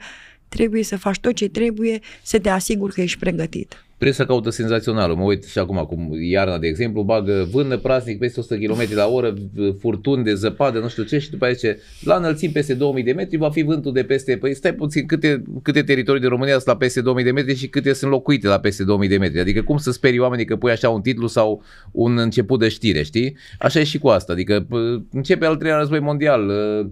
trebuie să faci tot ce trebuie să te asiguri că ești pregătit. Presa caută senzațională. Mă uit și acum, cum iarna, de exemplu, bagă vână praznic peste 100 km la oră, furtuni de zăpadă, nu știu ce, și după aceea zice, la înălțim peste 2000 de metri va fi vântul de peste... Păi stai puțin, câte, câte teritorii de România sunt la peste 2000 de metri și câte sunt locuite la peste 2000 de metri? Adică cum să sperii oamenii că pui așa un titlu sau un început de știre, știi? Așa e și cu asta. Adică începe al treilea război mondial, ă,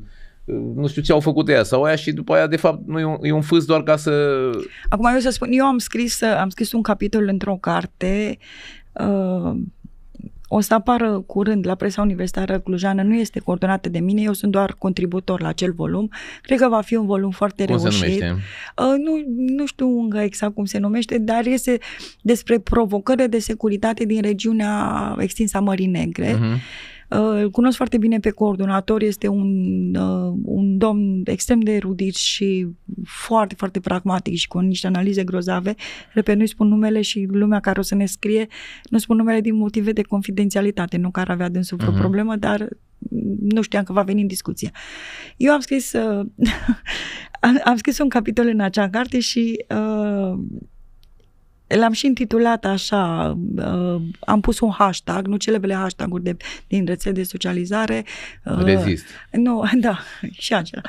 nu știu ce au făcut ea sau aia și după aia de fapt nu e un, e un fâs doar ca să... Acum eu să spun, eu am scris, am scris un capitol într-o carte uh, o să apară curând la presa universitară clujană, nu este coordonată de mine, eu sunt doar contributor la acel volum. Cred că va fi un volum foarte cum reușit. Se numește? Uh, nu, nu știu încă exact cum se numește, dar este despre provocări de securitate din regiunea extinsă a Mării Negre. Uh-huh îl cunosc foarte bine pe coordonator, este un, uh, un domn extrem de erudit și foarte, foarte pragmatic și cu niște analize grozave. Repet, nu-i spun numele și lumea care o să ne scrie, nu spun numele din motive de confidențialitate, nu care avea dânsul vreo uh-huh. problemă, dar nu știam că va veni în discuție. Eu am scris, uh, am, am scris un capitol în acea carte și uh, L-am și intitulat așa, uh, am pus un hashtag, nu celebele hashtag-uri de, din rețele de socializare. Uh, Rezist. Nu, da, și acela.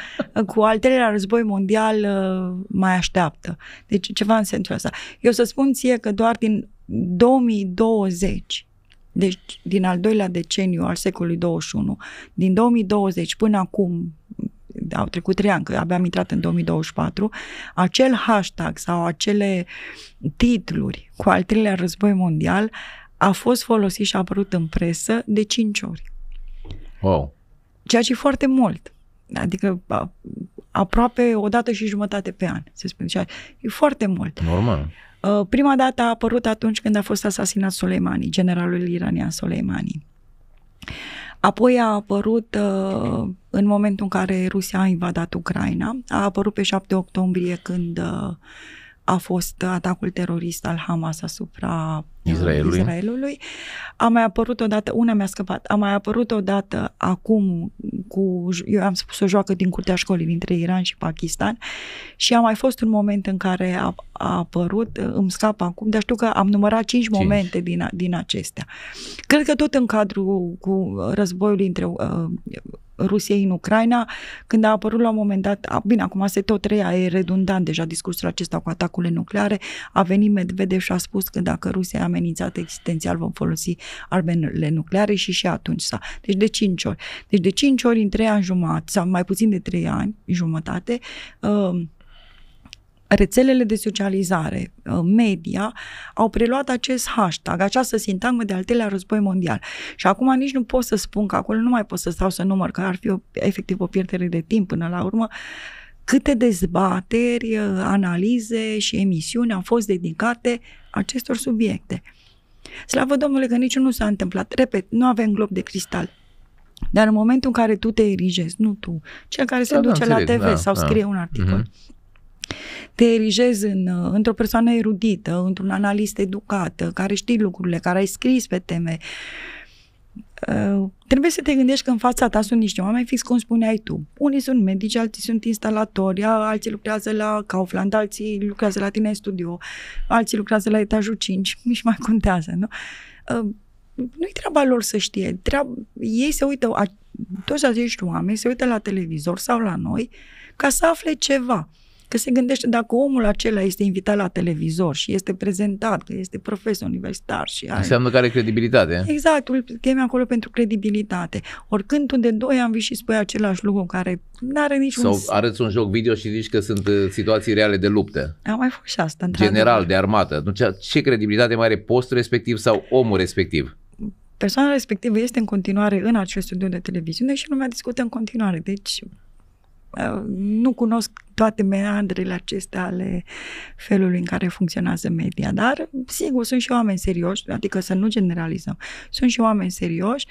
Cu al treilea război mondial uh, mai așteaptă. Deci ceva în sensul ăsta. Eu să spun ție că doar din 2020 deci, din al doilea deceniu al secolului 21, din 2020 până acum, au trecut trei ani, că abia am intrat în 2024, acel hashtag sau acele titluri cu al treilea război mondial a fost folosit și a apărut în presă de cinci ori. Wow! Ceea ce e foarte mult. Adică aproape o dată și jumătate pe an, se spune. e foarte mult. Normal. Uh, prima dată a apărut atunci când a fost asasinat Soleimani, generalul iranian Soleimani. Apoi a apărut, uh, în momentul în care Rusia a invadat Ucraina, a apărut pe 7 octombrie când uh, a fost atacul terorist al Hamas asupra uh, Israelului. Israelului. A mai apărut odată, una mi-a scăpat, a mai apărut odată acum cu, eu am spus o joacă din curtea școlii dintre Iran și Pakistan și a mai fost un moment în care a, a apărut, uh, îmi scap acum, dar știu că am numărat cinci momente din, din acestea. Cred că tot în cadrul cu războiului între uh, Rusiei în Ucraina, când a apărut la un moment dat, a, bine, acum se tot treia, e redundant deja discursul acesta cu atacurile nucleare, a venit Medvedev și a spus că dacă Rusia e amenințată existențial, vom folosi armele nucleare și și atunci s-a. Deci de 5 ori. Deci de 5 ori în 3 ani jumătate, sau mai puțin de 3 ani jumătate, uh, rețelele de socializare, uh, media, au preluat acest hashtag, această sintagmă de al treilea război mondial. Și acum nici nu pot să spun că acolo nu mai pot să stau să număr, că ar fi o, efectiv o pierdere de timp până la urmă, câte dezbateri, uh, analize și emisiuni au fost dedicate acestor subiecte. Slavă Domnului că niciunul nu s-a întâmplat. Repet, nu avem glob de cristal. Dar în momentul în care tu te erigezi, nu tu, cel care se da, da duce înțeleg, la TV da, sau da. scrie un articol, mm-hmm te erigezi în, uh, într-o persoană erudită, într-un analist educat, uh, care știi lucrurile, care ai scris pe teme, uh, trebuie să te gândești că în fața ta sunt niște oameni fix cum spuneai tu. Unii sunt medici, alții sunt instalatori, alții lucrează la Kaufland, alții lucrează la tine în studio, alții lucrează la etajul 5, nici mai contează, nu? nu-i treaba lor să știe. Treaba, ei se uită, toți acești oameni se uită la televizor sau la noi ca să afle ceva. Că se gândește dacă omul acela este invitat la televizor și este prezentat, că este profesor universitar și are... Înseamnă că are credibilitate. Exact, îl chemi acolo pentru credibilitate. Oricând tu de doi ani vii și spui același lucru care nu are niciun... Sau arăți un joc video și zici că sunt uh, situații reale de luptă. Am mai fost și asta, General, de armată. Atunci, ce credibilitate mai are postul respectiv sau omul respectiv? persoana respectivă este în continuare în acest studiu de televiziune și lumea discută în continuare. Deci Uh, nu cunosc toate meandrele acestea ale felului în care funcționează media, dar sigur sunt și oameni serioși, adică să nu generalizăm, sunt și oameni serioși,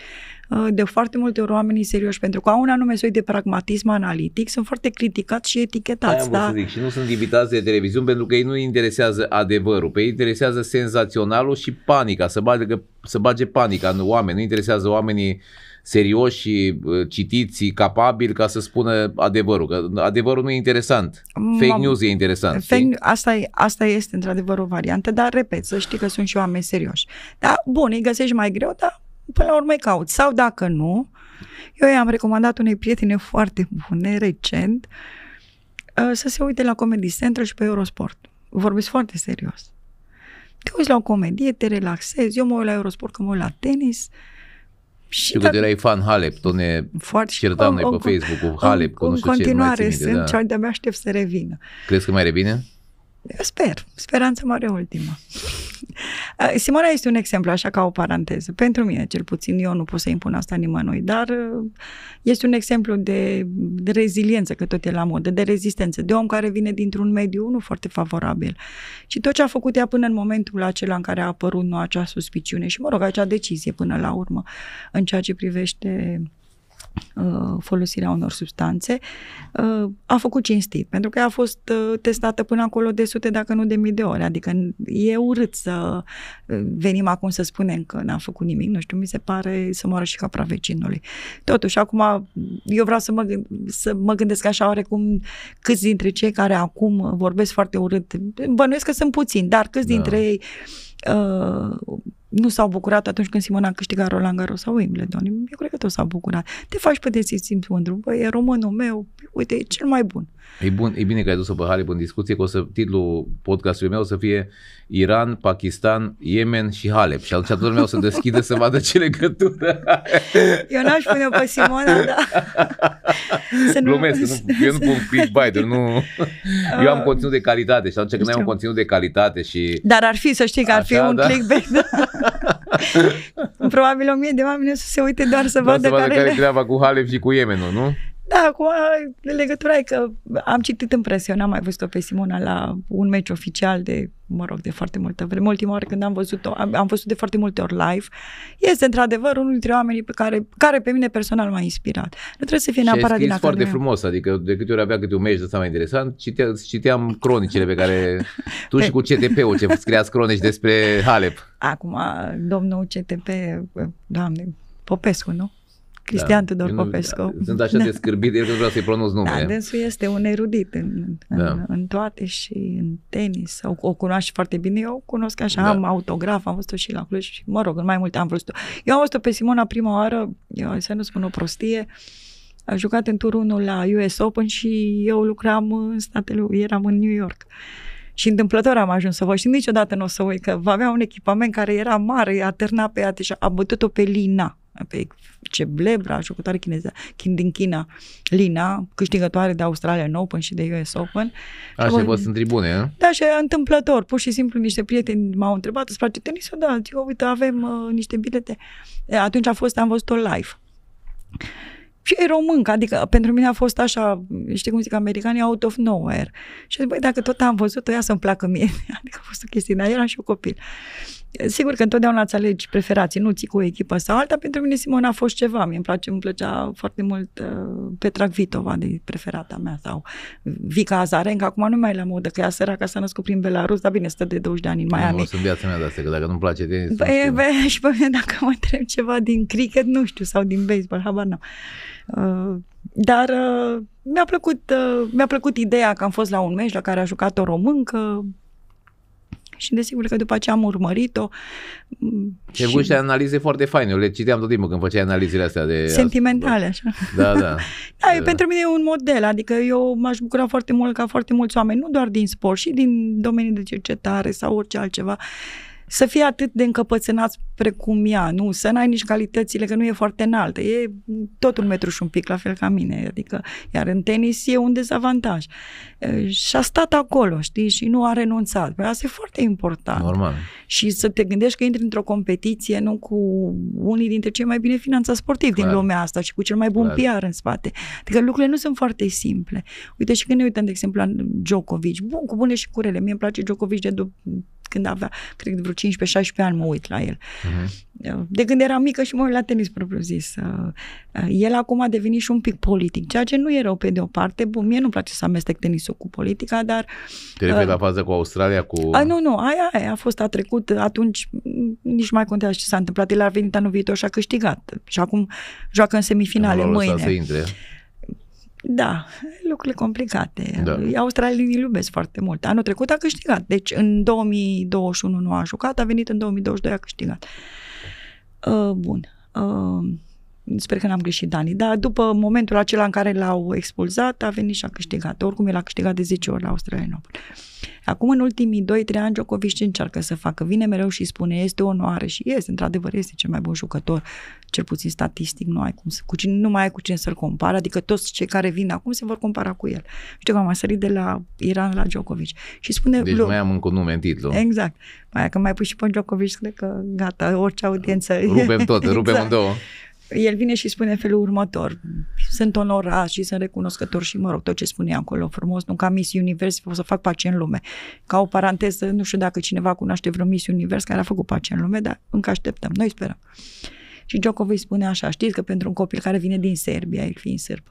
uh, de foarte multe ori oamenii serioși, pentru că au un anume soi de pragmatism analitic, sunt foarte criticați și etichetați. Da? Să zic, și nu sunt invitați de televiziune pentru că ei nu interesează adevărul, pe ei interesează senzaționalul și panica, să bage, să bage panica în oameni, nu interesează oamenii serioși și citiți, capabili ca să spună adevărul. Că adevărul nu e interesant. Mm, fake news e interesant. Fake, asta, e, asta este într-adevăr o variantă, dar repet, să știi că sunt și oameni serioși. Dar bun, îi găsești mai greu, dar până la urmă îi cauți. Sau dacă nu, eu i-am recomandat unei prietene foarte bune recent uh, să se uite la Comedy Central și pe Eurosport. Vorbesc foarte serios. Te uiți la o comedie, te relaxezi, eu mă uit la Eurosport că mă uit la tenis, și că da. tu erai fan Halep, tu ne foarte, certam noi pe Facebook cu Halep, cu nu știu continuare ce, continuare sunt da. și de-abia aștept să revină. Crezi că mai revine? Eu sper. Speranța mare ultimă. Simona este un exemplu, așa ca o paranteză. Pentru mine, cel puțin, eu nu pot să impun asta nimănui, dar este un exemplu de, de reziliență, că tot e la modă, de rezistență, de om care vine dintr-un mediu nu foarte favorabil. Și tot ce a făcut ea până în momentul acela în care a apărut noua acea suspiciune și, mă rog, acea decizie până la urmă în ceea ce privește Uh, folosirea unor substanțe, uh, a făcut cinstit, pentru că a fost uh, testată până acolo de sute, dacă nu de mii de ori. Adică e urât să venim acum să spunem că n-am făcut nimic, nu știu, mi se pare să moară și capra vecinului. Totuși, acum eu vreau să mă, să mă gândesc așa oarecum câți dintre cei care acum vorbesc foarte urât, bănuiesc că sunt puțini, dar câți da. dintre ei uh, nu s-au bucurat atunci când Simona a câștigat Roland Garros sau Wimbledon. Eu cred că tot s-au bucurat. Te faci pe de simți mândru. Băi, e românul meu, uite, e cel mai bun. E, bun, e bine că ai dus-o pe Halep în discuție, că o să, titlul podcastului meu o să fie Iran, Pakistan, Yemen și Halep. Și atunci toată meu o să deschide să vadă ce legătură Eu n-aș pune pe Simona, dar... să nu... Glumesc, nu, eu nu pun clickbait nu... Eu am uh. conținut de calitate și atunci când ai un conținut de calitate și... Dar ar fi, să știi că ar fi Așa, un da? clickbait. Da. Probabil o mie de oameni o să se uite doar să doar vadă, să vadă care... care treaba cu Halep și cu Yemenul, nu? Da, acum legătura e că am citit în presă, eu n-am mai văzut-o pe Simona la un meci oficial de, mă rog, de foarte multă vreme. Ultima oară când am văzut-o, am, am văzut de foarte multe ori live. Este într-adevăr unul dintre oamenii pe care, care pe mine personal m-a inspirat. Nu trebuie să fie neapărat din foarte academia. frumos, adică de câte ori avea câte un meci de mai interesant, citeam, citeam cronicile pe care tu și cu CTP-ul ce scriați cronici despre Halep. Acum, domnul CTP, doamne, Popescu, nu? Cristian da. Tudor Popescu. Sunt așa da. de scârbit, că nu vreau să-i pronunț numele. Da, dânsul este un erudit în, da. în, în toate și în tenis. O, o cunoaște foarte bine. Eu o cunosc așa, da. am autograf, am văzut-o și la Cluj și, mă rog, în mai multe am văzut-o. Eu am văzut-o pe Simona prima oară, eu, să nu spun o prostie, a jucat în turul 1 la US Open și eu lucram în statele, eram în New York. Și întâmplător am ajuns să văd și niciodată nu o să uit că avea un echipament care era mare, a târnat pe ea și deci a bătut-o pe Lina, pe ce Blebra, jucătoare chineză, din China, Lina, câștigătoare de Australia în Open și de US Open. Așa ai fost în tribune, a? Eh? Da, și întâmplător. Pur și simplu niște prieteni m-au întrebat, îți place tenisul? Da, zic, oh, uite, avem uh, niște bilete. Atunci a fost, am văzut-o live. Și e româncă, adică pentru mine a fost așa, știi cum zic americanii, out of nowhere. Și zic, băi, dacă tot am văzut-o, ea să-mi placă mie. Adică a fost o chestie, dar eram și eu copil. Sigur că întotdeauna îți alegi preferații, nu ții cu o echipă sau alta. Pentru mine Simona a fost ceva. Mie îmi, place, îmi plăcea foarte mult uh, Petra Vitova, de preferata mea, sau Vica Azarenca. Acum nu mai la modă, că ea săraca s-a născut prin Belarus, dar bine, stă de 20 de ani în Miami. Nu, sunt viața mea de asta, că dacă nu-mi place de bă, păi, nu bă, și pe mine dacă mă întreb ceva din cricket, nu știu, sau din baseball, habar n-am. Uh, dar uh, mi-a plăcut, uh, mi-a plăcut ideea că am fost la un meci la care a jucat o româncă, și desigur că după aceea am urmărit-o. Mm, ce și... niște analize foarte faine, eu le citeam tot timpul când făceai analizele astea de... Sentimentale, da. așa. Da, da. da, da. pentru mine e un model, adică eu m-aș bucura foarte mult ca foarte mulți oameni, nu doar din sport, și din domenii de cercetare sau orice altceva, să fie atât de încăpățânați precum ea, nu, să n-ai nici calitățile, că nu e foarte înaltă, e tot un metru și un pic, la fel ca mine, adică, iar în tenis e un dezavantaj. Și a stat acolo, știi, și nu a renunțat. Păi asta e foarte important. Normal. Și să te gândești că intri într-o competiție, nu cu unii dintre cei mai bine finanțați sportivi din lumea asta și cu cel mai bun Clar. PR în spate. Adică lucrurile nu sunt foarte simple. Uite și când ne uităm, de exemplu, la Djokovic, bun, cu bune și cu rele. Mie îmi place Djokovic de când avea, cred, vreo 15-16 ani mă uit la el. Uh-huh. De când era mică și mă uit la tenis propriu zis. Uh, uh, el acum a devenit și un pic politic, ceea ce nu e rău pe de o parte. Bun, mie nu-mi place să amestec tenisul cu politica, dar... Te referi uh, la fază cu Australia, cu... A, nu, nu, aia, aia a fost a trecut atunci, nici mai contează ce s-a întâmplat. El a venit anul viitor și a câștigat. Și acum joacă în semifinale mâine. Să intre. Da, lucrurile complicate. Da. Australienii iubesc foarte mult. Anul trecut a câștigat. Deci în 2021 nu a jucat, a venit în 2022, a câștigat. Uh, bun. Uh, sper că n-am greșit Dani, dar după momentul acela în care l-au expulzat, a venit și a câștigat. Oricum, el a câștigat de 10 ori la Australian Open. Acum, în ultimii 2-3 ani, Djokovic ce încearcă să facă? Vine mereu și spune, este o onoare și este, într-adevăr, este cel mai bun jucător, cel puțin statistic, nu, ai cum să, cu cine, nu mai ai cu cine să-l compara. adică toți cei care vin acum se vor compara cu el. Știu că am sărit de la Iran la Djokovic și spune... Deci lui, mai am încă un nume în titlu. Exact. Mai, că mai pui și pe Djokovic, cred că gata, orice audiență... Rupem tot, rupem exact. în două el vine și spune felul următor. Sunt onorat și sunt recunoscător și, mă rog, tot ce spune acolo frumos, nu ca Miss Univers, o să fac pace în lume. Ca o paranteză, nu știu dacă cineva cunoaște vreo Miss Univers care a făcut pace în lume, dar încă așteptăm, noi sperăm. Și Djokovic spune așa, știți că pentru un copil care vine din Serbia, el fiind sârb,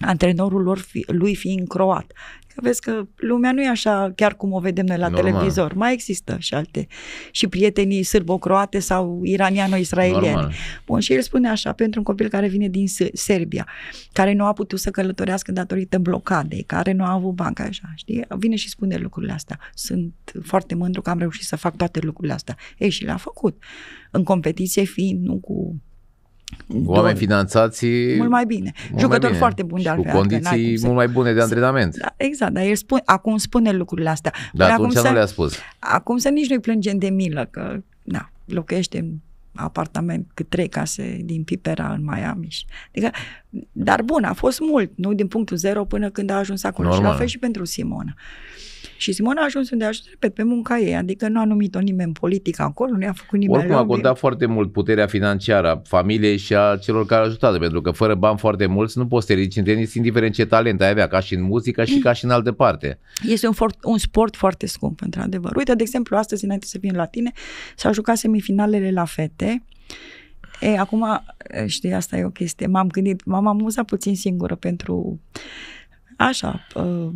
antrenorul lor fi, lui fiind croat, Că vezi că lumea nu e așa chiar cum o vedem noi la Normal. televizor. Mai există și alte. Și prietenii sârbo-croate sau iraniano-israelieni. Bun, și el spune așa, pentru un copil care vine din Serbia, care nu a putut să călătorească datorită blocadei, care nu a avut banca, așa, știi? Vine și spune lucrurile astea. Sunt foarte mândru că am reușit să fac toate lucrurile astea. Ei, și le-a făcut. În competiție fiind nu cu Oameni finanțați mult mai bine. Mult Jucători mai bine. foarte buni de altfel. Cu condiții altfel, mult mai bune de antrenament. Da, exact, dar el spune, acum spune lucrurile astea. Dar acum să, nu le-a spus. Acum să nici nu-i plângem de milă, că da, locuiește în apartament cât trei case din Pipera în Miami. Adică, dar bun, a fost mult, nu din punctul zero până când a ajuns acolo. Normal. Și la fel și pentru Simona. Uh, și Simona a ajuns unde a ajuns, pe pe munca ei, adică nu a numit-o nimeni politic acolo, nu i-a făcut nimeni Oricum a contat foarte mult puterea financiară a familiei și a celor care au ajutat pentru că fără bani foarte mulți nu poți să te ridici în tenis, indiferent ce talent ai avea, ca și în muzică și ca și în altă parte. Este un, for- un sport foarte scump, într-adevăr. Uite, de exemplu, astăzi, înainte să vin la tine, s-au jucat semifinalele la fete. E, acum, știi, asta e o chestie. M-am gândit, m-am amuzat puțin singură pentru așa, uh,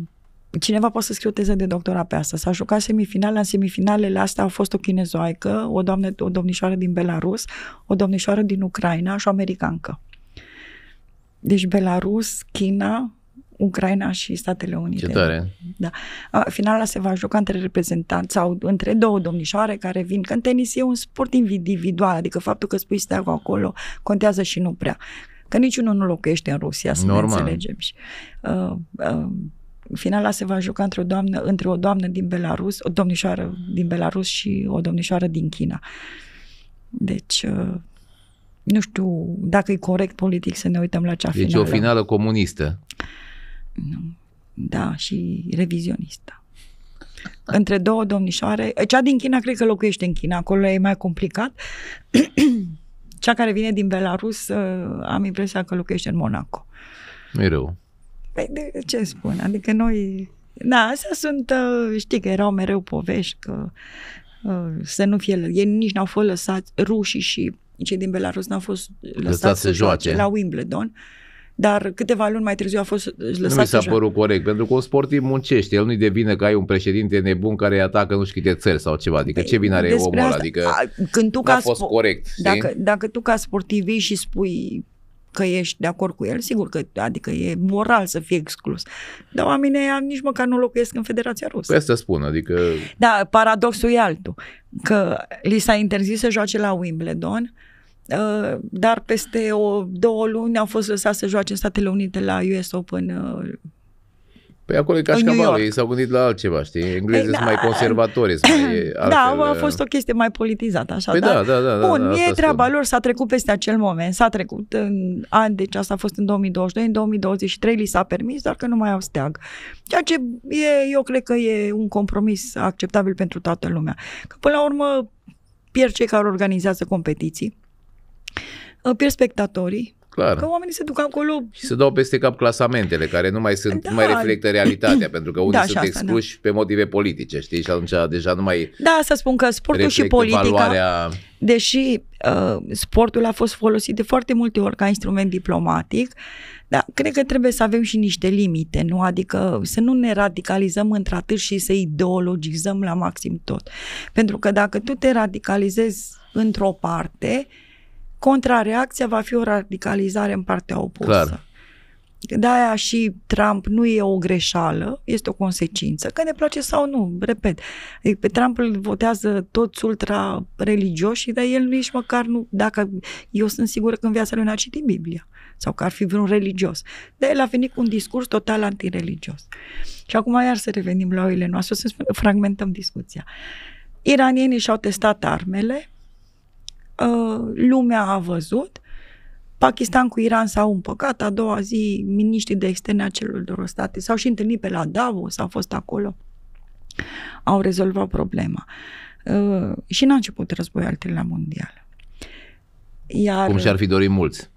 cineva poate să scrie o teză de doctorat pe asta. S-a jucat semifinala, în semifinalele astea au fost o chinezoaică, o, doamne, o domnișoară din Belarus, o domnișoară din Ucraina și o americancă. Deci Belarus, China, Ucraina și Statele Unite. Ce tare. Da. Finala se va juca între reprezentanți sau între două domnișoare care vin, că în tenis e un sport individual, adică faptul că spui steagul acolo contează și nu prea. Că niciunul nu locuiește în Rusia, să Normal. ne înțelegem. Și, uh, uh, Finala se va juca între o doamnă, între o doamnă din Belarus, o domnișoară din Belarus și o domnișoară din China. Deci, uh, nu știu dacă e corect politic să ne uităm la cea deci finală. Deci o finală comunistă. Da, și revizionistă. Între două domnișoare, eh, cea din China cred că locuiește în China, acolo e mai complicat. cea care vine din Belarus, eh, am impresia că locuiește în Monaco. Nu e rău. Păi de ce spun? Adică noi... Da, astea sunt, uh, știi că erau mereu povești, că uh, să nu fie... Ei nici n-au fost lăsați, rușii și cei din Belarus n-au fost lăsați, să joace la Wimbledon dar câteva luni mai târziu a fost lăsat Nu mi s-a părut corect, pentru că un sportiv muncește, el nu-i devine că ai un președinte nebun care îi atacă nu știu câte țări sau ceva, adică ce vină păi, are omul ăla, adică a, când tu ca a fost corect. Dacă, dacă tu ca sportiv vii și spui că ești de acord cu el, sigur că, adică e moral să fie exclus. Dar oamenii aia nici măcar nu locuiesc în Federația Rusă. Păi să spun, adică... Da, paradoxul e altul, că li s-a interzis să joace la Wimbledon, uh, dar peste o, două luni au fost lăsați să joace în Statele Unite la US Open uh, Păi acolo e cașcavalul, ei s-au gândit la altceva, știi? Englezii păi da, sunt mai conservatori, sunt mai Da, a da. fost o chestie mai politizată, așa. Păi da, dar... da, da, da. Bun, da, e treaba spun. lor, s-a trecut peste acel moment, s-a trecut în ani, deci asta a fost în 2022, în 2023 li s-a permis, dar că nu mai au steag. Ceea ce e, eu cred că e un compromis acceptabil pentru toată lumea. Că până la urmă pierd cei care organizează competiții, uh, pierd spectatorii, Clar. Că oamenii se duc acolo... Și se dau peste cap clasamentele, care nu mai, sunt, da. nu mai da. reflectă realitatea, pentru că unii da, sunt expuși da. pe motive politice, știi? Și atunci deja nu mai... Da, să spun că sportul și politica, valoarea... deși uh, sportul a fost folosit de foarte multe ori ca instrument diplomatic, dar cred că trebuie să avem și niște limite, nu? Adică să nu ne radicalizăm într-atât și să ideologizăm la maxim tot. Pentru că dacă tu te radicalizezi într-o parte, uh, contrareacția va fi o radicalizare în partea opusă. Clar. De-aia și Trump nu e o greșeală, este o consecință, că ne place sau nu, repet. pe Trump îl votează toți ultra-religioși, dar el nici măcar nu, dacă eu sunt sigură că în viața lui n-a citit Biblia sau că ar fi vreun religios. Dar el a venit cu un discurs total antireligios. Și acum iar să revenim la oile noastre, să fragmentăm discuția. Iranienii și-au testat armele, Uh, lumea a văzut. Pakistan cu Iran s-au împăcat, a doua zi miniștrii de externe a celor două state s-au și întâlnit pe la Davos, au fost acolo, au rezolvat problema. Uh, și n-a început războiul al treilea mondial. Iar, Cum și-ar fi dorit mulți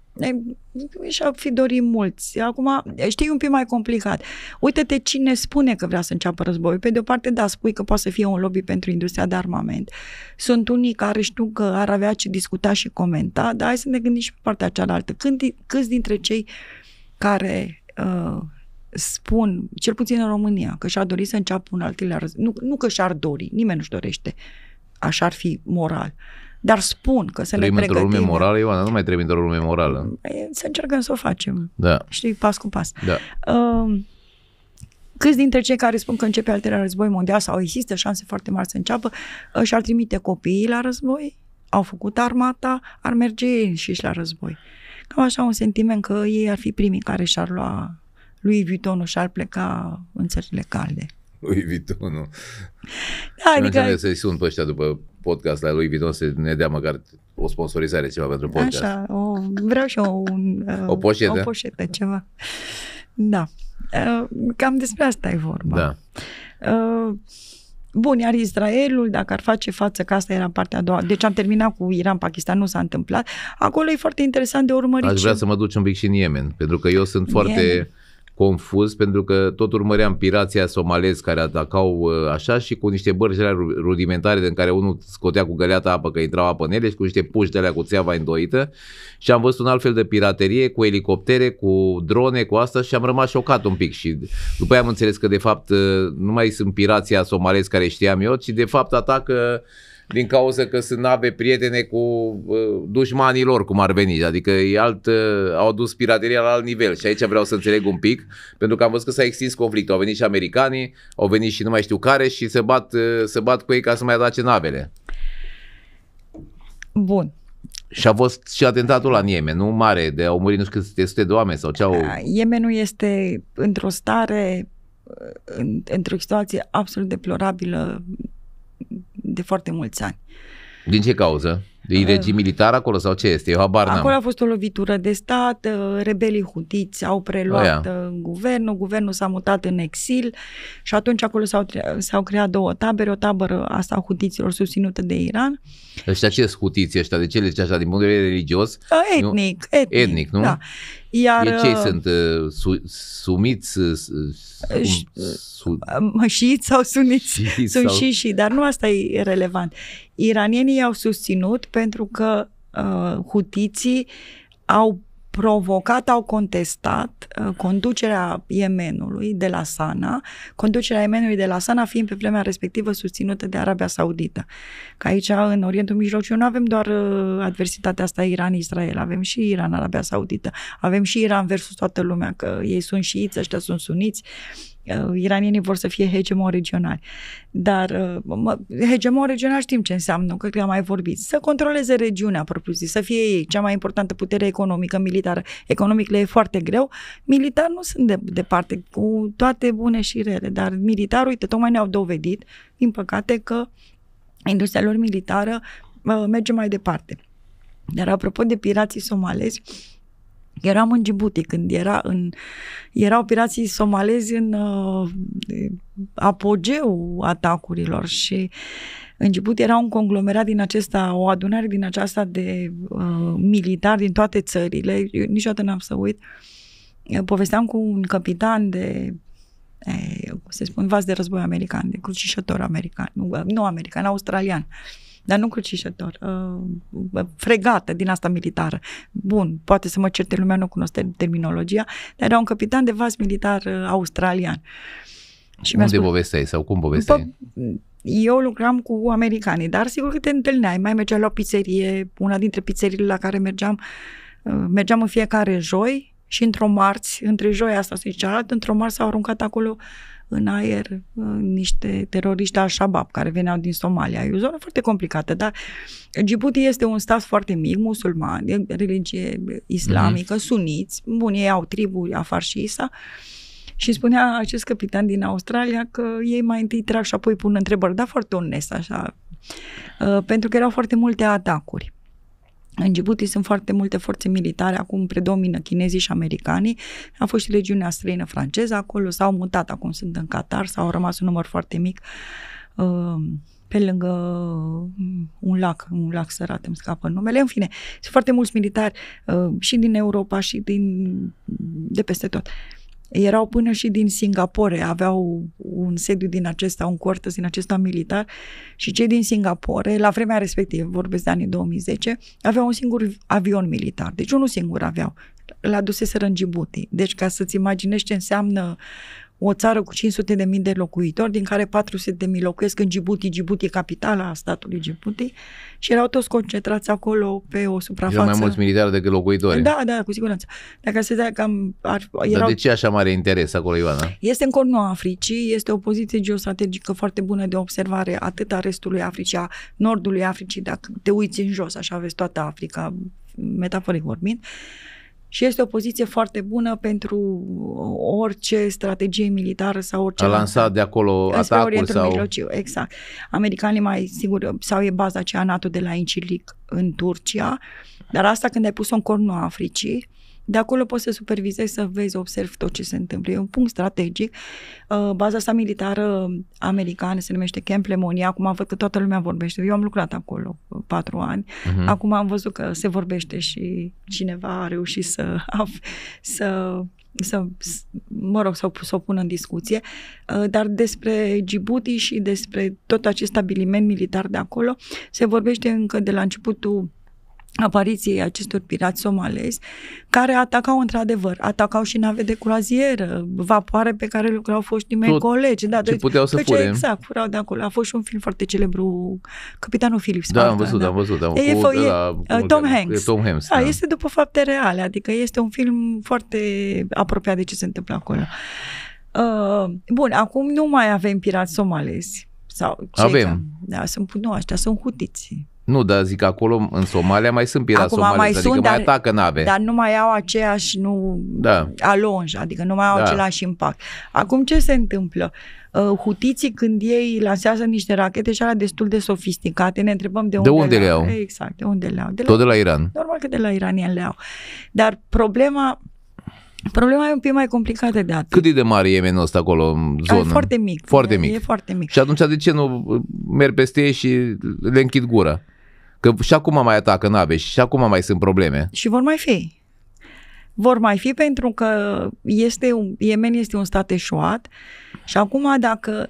și-ar fi dorit mulți. Acum, știi, un pic mai complicat. Uite-te cine spune că vrea să înceapă război? Pe de o parte, da, spui că poate să fie un lobby pentru industria de armament. Sunt unii care știu că ar avea ce discuta și comenta, dar hai să ne gândim și pe partea cealaltă. Când, câți dintre cei care uh, spun, cel puțin în România, că și-ar dori să înceapă un al treilea război, nu, nu că și-ar dori, nimeni nu-și dorește, așa ar fi moral, uh, dar spun că să trebuie ne pregătim. într-o lume morală, Ioana, nu mai trebuie într-o lume morală. Păi, să încercăm să o facem. Da. Știi, pas cu pas. Da. Uh, câți dintre cei care spun că începe al treilea război mondial sau există șanse foarte mari să înceapă, uh, și-ar trimite copiii la război? Au făcut armata, ar merge ei și la război. Cam așa un sentiment că ei ar fi primii care și-ar lua lui Vuitton și-ar pleca în țările calde. Lui Vuitton, Da, adică... Să-i sun pe ăștia după podcast la lui Vidon să ne dea măcar o sponsorizare ceva pentru podcast. Așa, o, vreau și eu un, o poșetă. O poșetă, ceva. Da. Uh, cam despre asta e vorba. Da. Uh, bun, iar Israelul, dacă ar face față, că asta era partea a doua, deci am terminat cu Iran, Pakistan, nu s-a întâmplat, acolo e foarte interesant de urmărit. Aș vrea să mă duc un pic și în Yemen, pentru că eu sunt foarte... Yemen confuz pentru că tot urmăream pirația somalez care atacau uh, așa și cu niște bărci rudimentare din care unul scotea cu găleata apă că intrau apă în ele și cu niște puși de alea cu țeava îndoită și am văzut un alt fel de piraterie cu elicoptere, cu drone, cu asta și am rămas șocat un pic și după aia am înțeles că de fapt uh, nu mai sunt pirația somalez care știam eu, ci de fapt atacă uh, din cauza că sunt nave prietene cu uh, dușmanii lor, cum ar veni. Adică e alt, uh, au dus pirateria la alt nivel. Și aici vreau să înțeleg un pic, pentru că am văzut că s-a extins conflictul. Au venit și americanii, au venit și nu mai știu care și se bat, uh, se bat cu ei ca să mai atace navele. Bun. Și a fost și atentatul la Niemen, nu mare, de au murit nu știu câte sute de oameni sau ce au... Da, Yemenul este într-o stare, uh, într-o situație absolut deplorabilă de foarte mulți ani. Din ce cauză? E regim militar acolo sau ce este? Eu habar n-am. Acolo a fost o lovitură de stat, uh, rebelii hutiți au preluat Aia. Uh, guvernul, guvernul s-a mutat în exil și atunci acolo s-au, s-au creat două tabere, o tabără asta a hutiților susținută de Iran. Ăștia ce sunt hutiți ăștia? De ce le zice așa? Din punct de vedere religios? Uh, etnic. Nu? Etnic, etnic, nu? Da. Iar, e cei sunt? su, sumiți? su, su, su, șiiți sau suniți? Sunt sau... și și, dar nu asta e relevant. Iranienii au susținut pentru că uh, hutiții au provocat, au contestat uh, conducerea Iemenului de la Sana, conducerea Iemenului de la Sana fiind pe vremea respectivă susținută de Arabia Saudită. Că aici, în Orientul Mijlociu, nu avem doar uh, adversitatea asta Iran-Israel, avem și Iran-Arabia Saudită, avem și Iran versus toată lumea, că ei sunt șiiți, ăștia sunt suniți. Uh, Uh, iranienii vor să fie hegemon regionali. Dar uh, hegemon regional știm ce înseamnă, cred că am mai vorbit. Să controleze regiunea propriu-zis, să fie ei cea mai importantă putere economică, militară. Economic le e foarte greu, militar nu sunt de departe, cu toate bune și rele, dar militar, uite, tocmai ne-au dovedit, din păcate, că industria lor militară uh, merge mai departe. Dar apropo de pirații somalezi, Eram în Djibouti când era în, erau pirații somalezi în uh, apogeu atacurilor și în Djibouti era un conglomerat din acesta, o adunare din aceasta de uh, militari din toate țările, Eu niciodată n-am să uit. Eu povesteam cu un capitan de eh, cum se spun, vas de război american, de crucișător american, nu, nu american, australian. Uh, dar nu crucișător, uh, uh, fregată din asta militară. Bun, poate să mă certe lumea, nu cunosc terminologia, dar era un capitan de vas militar uh, australian. Și Unde povesteai sau cum povesteai? Păi, mm, eu lucram cu americanii, dar sigur că te întâlneai. Mai mergeam la o pizzerie, una dintre pizzeriile la care mergeam, uh, mergeam în fiecare joi și într-o marți, între joia asta și cealaltă, într-o marți s-au aruncat acolo uh, în aer uh, niște teroriști al Shabab care veneau din Somalia. E o zonă foarte complicată, dar Djibouti este un stat foarte mic, musulman, de religie islamică, mm-hmm. suniți. Bun, ei au triburi, Afar și Isa. Și spunea acest capitan din Australia că ei mai întâi trag și apoi pun întrebări, dar foarte onest așa, uh, pentru că erau foarte multe atacuri. În Djibouti sunt foarte multe forțe militare, acum predomină chinezii și americanii. A fost și legiunea străină franceză acolo, s-au mutat, acum sunt în Qatar, s-au rămas un număr foarte mic uh, pe lângă uh, un lac, un lac sărat, îmi scapă numele. În fine, sunt foarte mulți militari uh, și din Europa și din, de peste tot erau până și din Singapore, aveau un sediu din acesta, un quartus din acesta militar și cei din Singapore, la vremea respectivă, vorbesc de anii 2010, aveau un singur avion militar, deci unul singur aveau, l-a duseseră în Djibouti. Deci ca să-ți imaginești ce înseamnă o țară cu 500 de mii de locuitori, din care 400 de mii locuiesc în Djibouti. Djibouti e capitala a statului Djibouti și erau toți concentrați acolo pe o suprafață. Erau mai mulți militari decât locuitori. Da, da, cu siguranță. Dacă se dea cam... Ar, erau... Dar de ce așa mare interes acolo, Ioana? Este în cornul Africii, este o poziție geostrategică foarte bună de observare atât a restului Africii, a nordului Africii, dacă te uiți în jos, așa vezi toată Africa, metaforic vorbind. Uh, și este o poziție foarte bună pentru orice strategie militară sau orice... A lansat de acolo atacul sau... Mijlociu, exact. Americanii mai sigur, sau e baza aceea NATO de la Incirlik în Turcia, dar asta când ai pus-o în cornul Africii, de acolo poți să supervizezi, să vezi, observi tot ce se întâmplă. E un punct strategic. Uh, baza sa militară americană se numește Camp Lemonia. Acum văd că toată lumea vorbește. Eu am lucrat acolo uh, patru ani. Uh-huh. Acum am văzut că se vorbește și cineva a reușit să, să să, mă rog, să, să o pună în discuție, uh, dar despre Djibouti și despre tot acest stabiliment militar de acolo se vorbește încă de la începutul apariției acestor pirați somalezi, care atacau într-adevăr, atacau și nave de croazieră, vapoare pe care lucrau foștii mei Tot colegi. Da, ce deci, puteau să fure. Exact, furau de acolo. A fost și un film foarte celebru, Capitanul Phillips. Da, da, am văzut, da. am văzut. Am e, la, uh, Tom Hanks. Tom Hanks. Da, da. Este după fapte reale, adică este un film foarte apropiat de ce se întâmplă acolo. Uh, bun, acum nu mai avem pirați somalezi. Sau avem. Ca, da, sunt, nu, ăștia sunt hutiți. Nu, dar zic acolo în Somalia mai sunt pirați somalezi, mai adică sunt, mai dar, atacă nave. Dar nu mai au aceeași nu da. alonj, adică nu mai au da. același impact. Acum ce se întâmplă? Uh, hutiții când ei lansează niște rachete și alea destul de sofisticate, ne întrebăm de unde, de unde le, au. le au. Exact, de unde le au. De Tot la, de la Iran. Normal că de la iranieni le au. Dar problema Problema e un pic mai complicată de atât. Cât e de mare e Yemenul ăsta acolo în da, zonă? E foarte mic. Foarte e, mic. E foarte mic. Și atunci de ce nu merg peste ei și le închid gura? Că și acum mai atacă nave și acum mai sunt probleme. Și vor mai fi. Vor mai fi pentru că este un, Yemen este un stat eșuat și acum dacă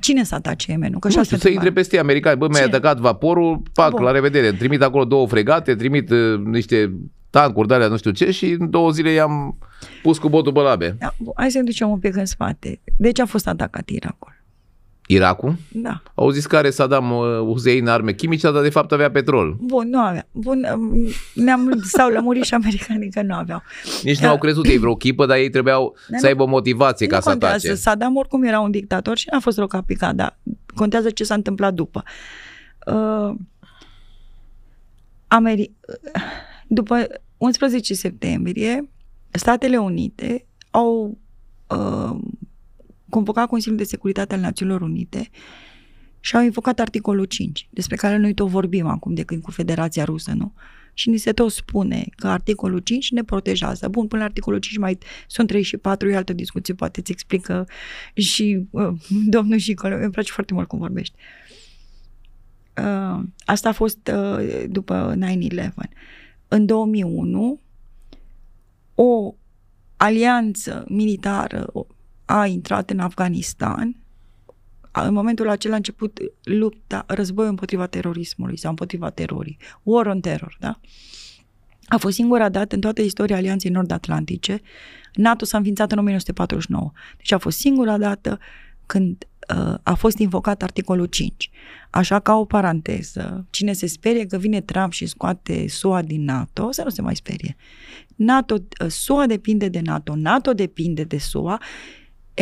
Cine să atace Yemenul? Că nu știu, să intre peste americani. Bă, mi-ai atacat vaporul, pac, Bun. la revedere. Trimit acolo două fregate, trimit uh, niște tancuri de alea, nu știu ce, și în două zile i-am pus cu botul pe labe. Da, hai să ne ducem un pic în spate. De ce a fost atacat Irakul? Irakul? Da. Au zis că are Saddam uh, Hussein arme chimice, dar de fapt avea petrol. Bun, nu avea. Bun, um, ne-am, s-au lămurit și americanii că nu aveau. Nici da. nu au crezut ei vreo chipă, dar ei trebuiau da, să aibă motivație nu ca să atace. Saddam oricum era un dictator și n-a fost rău ca picat, dar contează ce s-a întâmplat după. Uh, Ameri- după 11 septembrie, Statele Unite au uh, convocat Consiliul de Securitate al Națiunilor Unite și au invocat articolul 5, despre care noi tot vorbim acum de când cu Federația Rusă, nu? Și ni se tot spune că articolul 5 ne protejează. Bun, până la articolul 5 mai sunt 3 și 4, e altă discuție, poate ți explică și uh, domnul și colegul. Îmi place foarte mult cum vorbești. Uh, asta a fost uh, după 9-11. În 2001, o alianță militară, a intrat în Afganistan, în momentul acela a început lupta, războiul împotriva terorismului sau împotriva terorii, war on terror, da? A fost singura dată în toată istoria Alianței Nord-Atlantice. NATO s-a înființat în 1949. Deci a fost singura dată când uh, a fost invocat articolul 5. Așa ca o paranteză, cine se sperie că vine Trump și scoate SUA din NATO, să nu se mai sperie. NATO, uh, SUA depinde de NATO, NATO depinde de SUA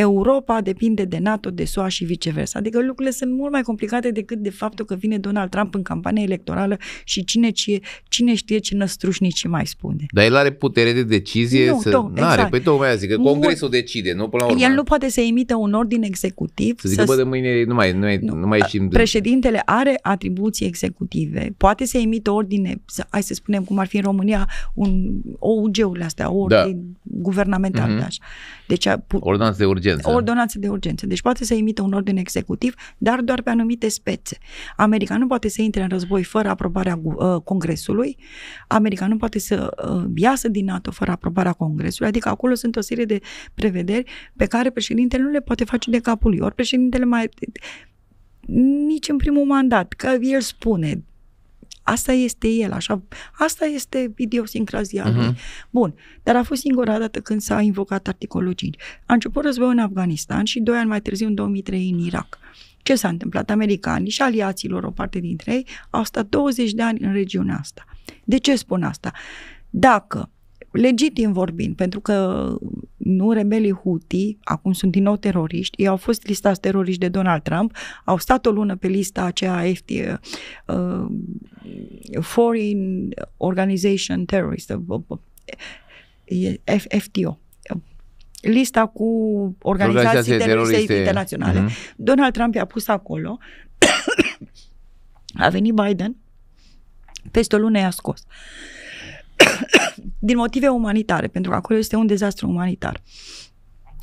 Europa depinde de NATO, de SUA și viceversa. Adică lucrurile sunt mult mai complicate decât de faptul că vine Donald Trump în campanie electorală și cine, cine, cine știe ce năstrușnici mai spune. Dar el are putere de decizie nu, să... Nu, exact. are, păi tocmai zic că Congresul nu, decide, nu până la urmă. El nu poate să emită un ordin executiv. Să zică, să... bă, de mâine nu mai, nu mai, nu. Nu mai ieșim... Președintele are atribuții executive, poate să emită ordine, să, hai să spunem cum ar fi în România, un OUG-urile astea, ordin da. guvernamental, mm-hmm. Deci, pu- ordonanță de urgență. Ordonanță de urgență. Deci poate să emită un ordin executiv, dar doar pe anumite spețe. America nu poate să intre în război fără aprobarea uh, Congresului. America nu poate să uh, iasă din NATO fără aprobarea Congresului. Adică acolo sunt o serie de prevederi pe care președintele nu le poate face de capul lui. Ori președintele mai nici în primul mandat, că el spune, Asta este el, așa, asta este idiosincrazia lui. Uh-huh. Bun, dar a fost singura dată când s-a invocat articolul 5. A început războiul în Afganistan și doi ani mai târziu, în 2003, în Irak. Ce s-a întâmplat? Americanii și aliaților, o parte dintre ei, au stat 20 de ani în regiunea asta. De ce spun asta? Dacă, legitim vorbind, pentru că nu rebelii Houthi, acum sunt din nou teroriști, ei au fost listați teroriști de Donald Trump, au stat o lună pe lista aceea FT, uh, Foreign Organization Terrorist, uh, uh, uh, FTO, lista cu organizații teroriste, teroriste internaționale. Uh-huh. Donald Trump i-a pus acolo, a venit Biden, peste o lună i-a scos. din motive umanitare, pentru că acolo este un dezastru umanitar.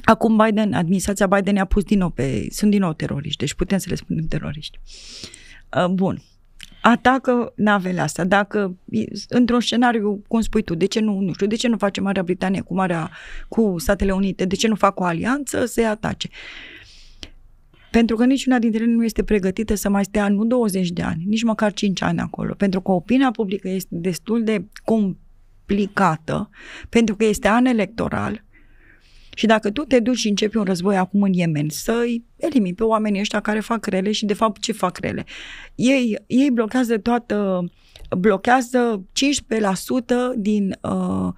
Acum Biden, administrația Biden a pus din nou pe... Sunt din nou teroriști, deci putem să le spunem teroriști. Uh, bun. Atacă navele astea. Dacă, într-un scenariu, cum spui tu, de ce nu, nu știu, de ce nu face Marea Britanie cu Marea, cu Statele Unite, de ce nu fac o alianță, se atace. Pentru că niciuna dintre ele nu este pregătită să mai stea nu 20 de ani, nici măcar 5 ani acolo. Pentru că opinia publică este destul de cum complicată, pentru că este an electoral și dacă tu te duci și începi un război acum în Yemen, să-i elimini pe oamenii ăștia care fac rele și de fapt ce fac rele? Ei, ei blochează toată, blochează 15% din uh,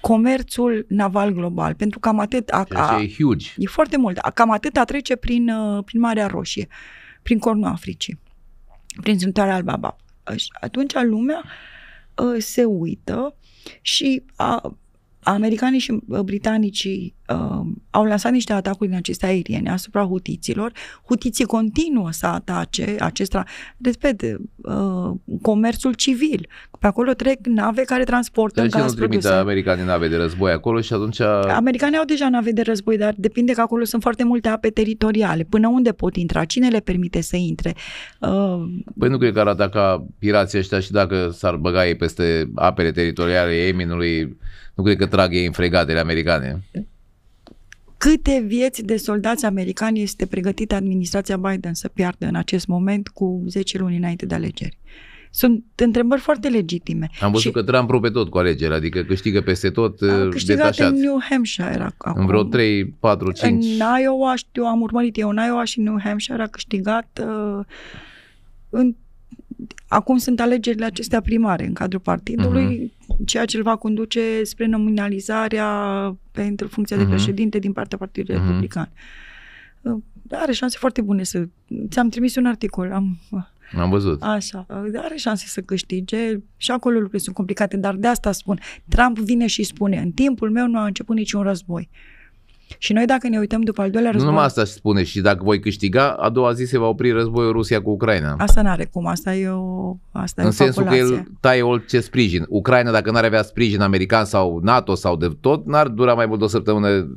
comerțul naval global, pentru că cam atât... A, a, e huge. E foarte mult. Cam atât a trece prin, uh, prin Marea Roșie, prin Cornul Africii, prin Zântarea Albaba. atunci lumea uh, se uită și a, americanii și britanicii uh, au lansat niște atacuri din acestea aeriene asupra hutiților. Hutiții continuă să atace acesta, respect, uh, comerțul civil, pe acolo trec nave care transportă dar deci gaz ce nu trimite americanii nave de război acolo și atunci... Americanii au deja nave de război, dar depinde că acolo sunt foarte multe ape teritoriale. Până unde pot intra? Cine le permite să intre? Uh... Păi nu cred că ar ataca pirații ăștia și dacă s-ar băga ei peste apele teritoriale eminului, nu cred că trag ei în fregatele americane câte vieți de soldați americani este pregătită administrația Biden să piardă în acest moment cu 10 luni înainte de alegeri. Sunt întrebări foarte legitime. Am văzut și... că Trump rupe tot cu alegeri, adică câștigă peste tot uh, câștigat detașat. în New Hampshire acum. În vreo 3, 4, 5... În Iowa, știu, am urmărit eu, în Iowa și New Hampshire a câștigat uh, în acum sunt alegerile acestea primare în cadrul partidului, uh-huh. ceea ce îl va conduce spre nominalizarea pentru funcția uh-huh. de mhm. președinte din partea Partidului uh-huh. Republican. Uh, are șanse foarte bune să... Ți-am trimis un articol. Am... Am văzut. Așa. Are șanse să câștige și acolo lucrurile sunt complicate, dar de asta spun. Trump vine și spune, în timpul meu nu a început niciun război. Și noi dacă ne uităm după al doilea război... Nu numai asta spune și dacă voi câștiga, a doua zi se va opri războiul Rusia cu Ucraina. Asta nu are cum, asta e o asta În e sensul populație. că el taie orice sprijin. Ucraina dacă n-ar avea sprijin american sau NATO sau de tot, n-ar dura mai mult de o săptămână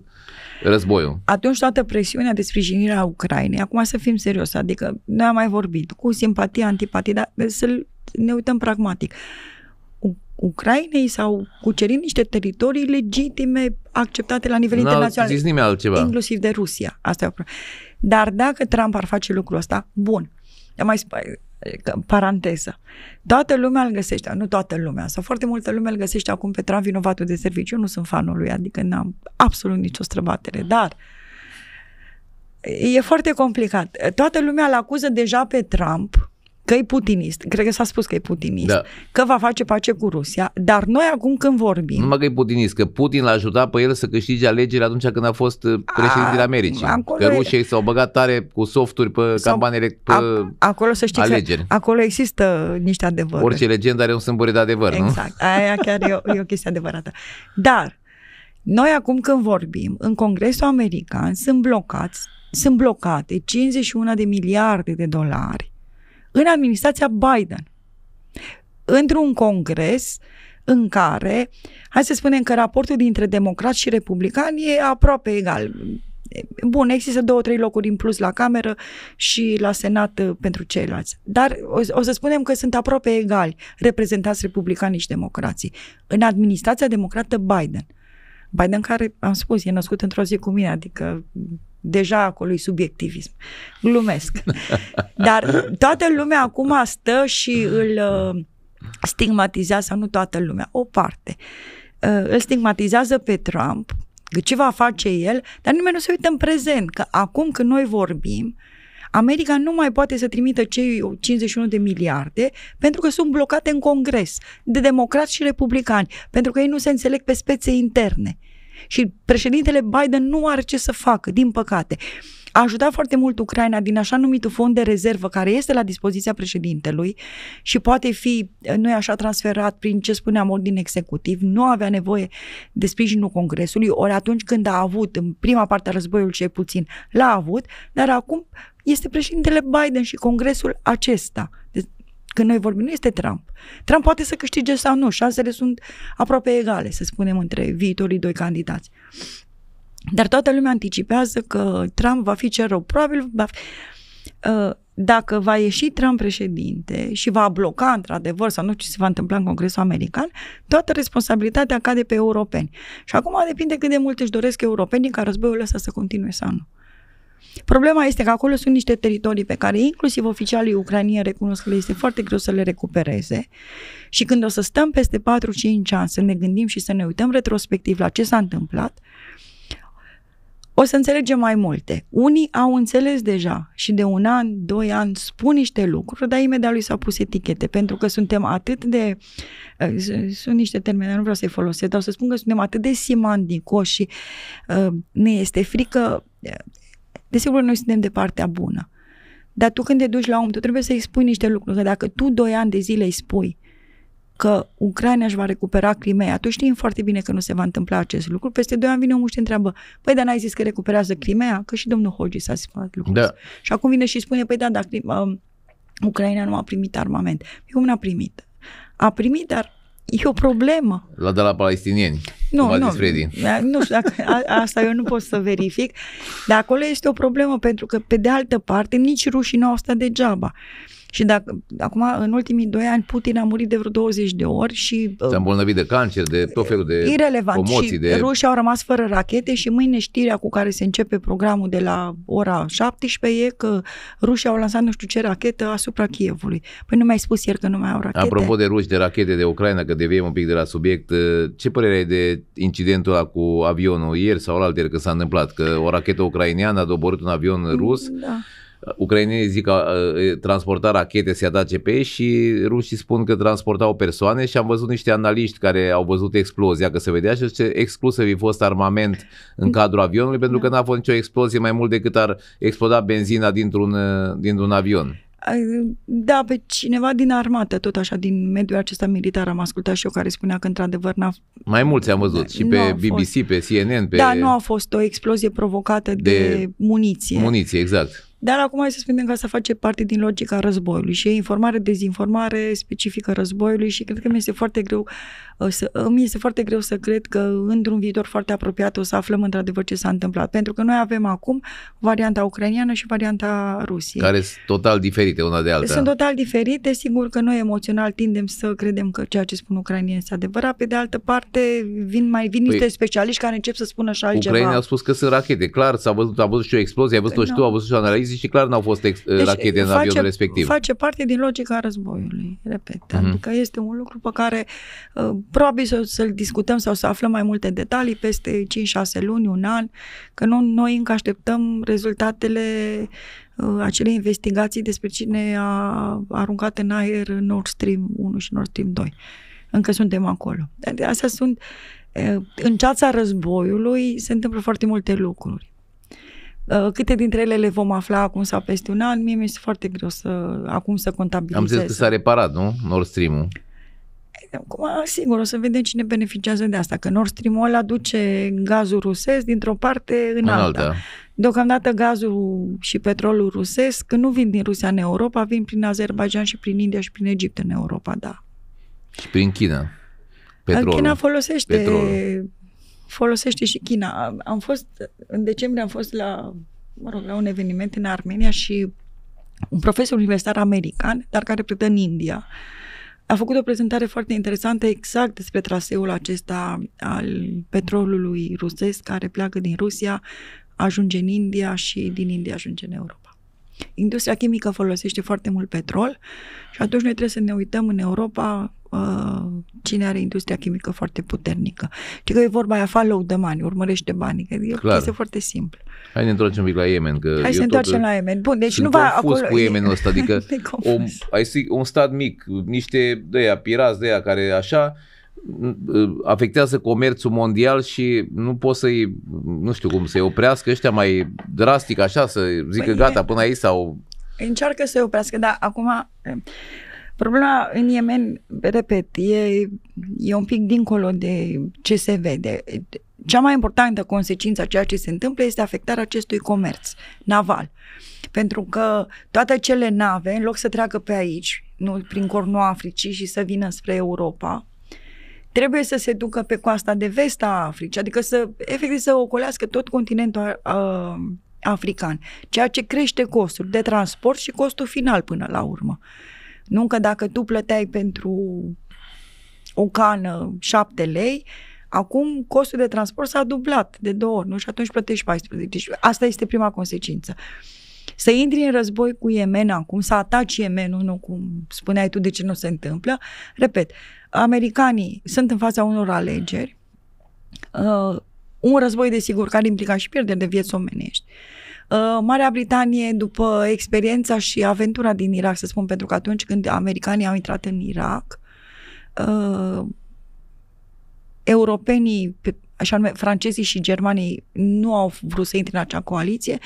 Războiul. Atunci toată presiunea de sprijinire a Ucrainei, acum să fim serios, adică noi am mai vorbit cu simpatie, antipatie, dar să ne uităm pragmatic. Ucrainei au cucerit niște teritorii legitime acceptate la nivel n internațional. Zis nimeni altceva. Inclusiv de Rusia. Asta e o Dar dacă Trump ar face lucrul ăsta, bun. Dar mai Adică, paranteză. Toată lumea îl găsește, nu toată lumea, sau foarte multă lume îl găsește acum pe Trump vinovatul de serviciu. Eu nu sunt fanul lui, adică n-am absolut nicio străbatere, dar e foarte complicat. Toată lumea îl acuză deja pe Trump că e putinist, cred că s-a spus că e putinist, da. că va face pace cu Rusia, dar noi acum când vorbim... Numai că e putinist, că Putin l-a ajutat pe el să câștige alegerile atunci când a fost uh, președintele Americii, acolo că rușii s-au băgat tare cu softuri pe campanile pe a, acolo, să știți alegeri. Că acolo există niște adevăruri. Orice legendă are un sâmbure de adevăr, exact. nu? Exact, aia chiar e o, e o chestie adevărată. Dar noi acum când vorbim, în Congresul American sunt blocați sunt blocate 51 de miliarde de dolari în administrația Biden. Într-un congres în care, hai să spunem că raportul dintre Democrat și Republican e aproape egal. Bun, există două, trei locuri în plus la cameră și la senat uh, pentru ceilalți. Dar o, o să spunem că sunt aproape egali reprezentați republicanii și democrații. În administrația democrată Biden. Biden care, am spus, e născut într-o zi cu mine, adică Deja acolo e subiectivism. Glumesc. Dar toată lumea acum stă și îl uh, stigmatizează, nu toată lumea, o parte. Uh, îl stigmatizează pe Trump, ce va face el, dar nimeni nu se uită în prezent, că acum când noi vorbim, America nu mai poate să trimită cei 51 de miliarde pentru că sunt blocate în Congres de democrați și republicani, pentru că ei nu se înțeleg pe spețe interne. Și președintele Biden nu are ce să facă, din păcate. A ajutat foarte mult Ucraina din așa numitul fond de rezervă care este la dispoziția președintelui și poate fi, nu așa, transferat prin ce spuneam ordin executiv, nu avea nevoie de sprijinul Congresului, ori atunci când a avut, în prima parte a războiului cel puțin, l-a avut, dar acum este președintele Biden și Congresul acesta. Deci când noi vorbim, nu este Trump. Trump poate să câștige sau nu, șansele sunt aproape egale, să spunem, între viitorii doi candidați. Dar toată lumea anticipează că Trump va fi cel rău. Probabil va fi, uh, dacă va ieși Trump președinte și va bloca într-adevăr sau nu ce se va întâmpla în Congresul American, toată responsabilitatea cade pe europeni. Și acum depinde cât de mult își doresc europenii ca războiul ăsta să continue sau nu. Problema este că acolo sunt niște teritorii pe care inclusiv oficialii ucranieni recunosc că le este foarte greu să le recupereze și când o să stăm peste 4-5 ani să ne gândim și să ne uităm retrospectiv la ce s-a întâmplat, o să înțelegem mai multe. Unii au înțeles deja și de un an, doi ani spun niște lucruri, dar imediat lui s-au pus etichete, pentru că suntem atât de, eh, sunt niște termene, nu vreau să-i folosesc, dar o să spun că suntem atât de simandicoși și uh, ne este frică eh, Desigur, noi suntem de partea bună. Dar tu când te duci la om, tu trebuie să-i spui niște lucruri. Că dacă tu doi ani de zile îi spui că Ucraina își va recupera Crimea, tu știi foarte bine că nu se va întâmpla acest lucru. Peste doi ani vine omul și te întreabă, păi dar n-ai zis că recuperează Crimea? Că și domnul Hogi s-a spus lucrul da. Și acum vine și spune, păi da, dar um, Ucraina nu a primit armament. Păi, cum n a primit. A primit, dar e o problemă. La de la palestinieni nu, cum a zis nu, Freddy. Nu știu, dacă, a, asta eu nu pot să verific, dar acolo este o problemă pentru că, pe de altă parte, nici rușii nu au stat degeaba. Uh, și dacă, acum, în ultimii doi ani, Putin a murit de vreo 20 de ori și... Uh, s-a îmbolnăvit de cancer, de tot felul de irrelevant. și de... rușii au rămas fără rachete și mâine știrea cu care se începe programul de la ora 17 e că rușii au lansat nu știu ce rachetă asupra Chievului. Păi nu mi-ai spus ieri că nu mai au rachete. Apropo de ruși, de rachete, de Ucraina, că deviem un pic de la subiect, uh, ce părere ai de incidentul ăla cu avionul ieri sau alaltă că s-a întâmplat? Că o rachetă ucraineană a doborât un avion mm, rus da ucrainenii zic că uh, transporta rachete se atace pe ei și rușii spun că transportau persoane și am văzut niște analiști care au văzut explozia, că se vedea și ce exclusă să fi fost armament în da. cadrul avionului pentru da. că n-a fost nicio explozie mai mult decât ar exploda benzina dintr-un, uh, dintr-un avion. Da, pe cineva din armată, tot așa, din mediul acesta militar am ascultat și eu care spunea că într-adevăr n-a... Mai mulți am văzut și pe BBC, fost. pe CNN, pe... Da, nu a fost o explozie provocată de, de muniție. Muniție, exact. Dar acum hai să spunem că asta face parte din logica războiului și e informare, dezinformare specifică războiului și cred că mi este foarte greu uh, să, uh, mi este foarte greu să cred că într-un viitor foarte apropiat o să aflăm într-adevăr ce s-a întâmplat. Pentru că noi avem acum varianta ucraniană și varianta Rusiei. Care sunt total diferite una de alta. Sunt total diferite. Sigur că noi emoțional tindem să credem că ceea ce spun ucranieni este adevărat. Pe de altă parte, vin mai vin păi, niște specialiști care încep să spună și altceva. Ucrainii a spus că sunt rachete. Clar, s-a văzut, a văzut și o explozie, a văzut-o no. și păi tu, a văzut și o analiză precizii și clar n-au fost ex- deci rachete în face, avionul respectiv. Face parte din logica războiului, repet. Mm-hmm. Adică este un lucru pe care uh, probabil să, să-l discutăm sau să aflăm mai multe detalii peste 5-6 luni, un an, că nu, noi încă așteptăm rezultatele acele uh, acelei investigații despre cine a aruncat în aer Nord Stream 1 și Nord Stream 2. Încă suntem acolo. Astea sunt uh, în ceața războiului se întâmplă foarte multe lucruri. Uh, câte dintre ele le vom afla acum sau peste un an, mie mi e foarte greu să, acum să contabilizez. Am zis că s-a reparat, nu? Nord Stream-ul. Acum, sigur, o să vedem cine beneficiază de asta, că Nord Stream-ul ăla duce gazul rusesc dintr-o parte în, în alta. alta. Deocamdată gazul și petrolul rusesc nu vin din Rusia în Europa, vin prin Azerbaijan și prin India și prin Egipt în Europa, da. Și prin China. Petrolul. China folosește petrolul folosește și China. Am fost, în decembrie am fost la, mă rog, la un eveniment în Armenia și un profesor universitar american, dar care predă în India, a făcut o prezentare foarte interesantă exact despre traseul acesta al petrolului rusesc care pleacă din Rusia, ajunge în India și din India ajunge în Europa. Industria chimică folosește foarte mult petrol și atunci noi trebuie să ne uităm în Europa uh, cine are industria chimică foarte puternică. Și că e vorba aia, follow the money, urmărește banii, că e Clar. o chestie foarte simplă. Hai ne întoarcem un pic la Yemen. Că Hai să întoarcem uh, la Yemen. Bun, deci nu va acolo... cu Yemenul ăsta, adică o, ai un stat mic, niște de aia, pirați de aia, care așa, afectează comerțul mondial și nu pot să-i, nu știu cum, să-i oprească ăștia mai drastic așa, să zică păi gata până aici sau... Încearcă să-i oprească, dar acum eh, problema în Yemen, repet, e, e un pic dincolo de ce se vede. Cea mai importantă consecință a ceea ce se întâmplă este afectarea acestui comerț naval. Pentru că toate cele nave, în loc să treacă pe aici, nu prin cornul Africii și să vină spre Europa, trebuie să se ducă pe coasta de vest a Africii, adică să, efectiv, să ocolească tot continentul african, ceea ce crește costul de transport și costul final până la urmă. Nu că dacă tu plăteai pentru o cană 7 lei, acum costul de transport s-a dublat de două ori, nu? Și atunci plătești 14. Deci asta este prima consecință. Să intri în război cu Yemen acum, să ataci Yemenul, nu cum spuneai tu de ce nu se întâmplă, repet, uh, Americanii sunt în fața unor alegeri, uh, un război, desigur, care implica și pierderi de vieți omenești. Uh, Marea Britanie, după experiența și aventura din Irak, să spun, pentru că atunci când americanii au intrat în Irak, uh, europenii, așa nume, francezii și germanii nu au vrut să intre în acea coaliție.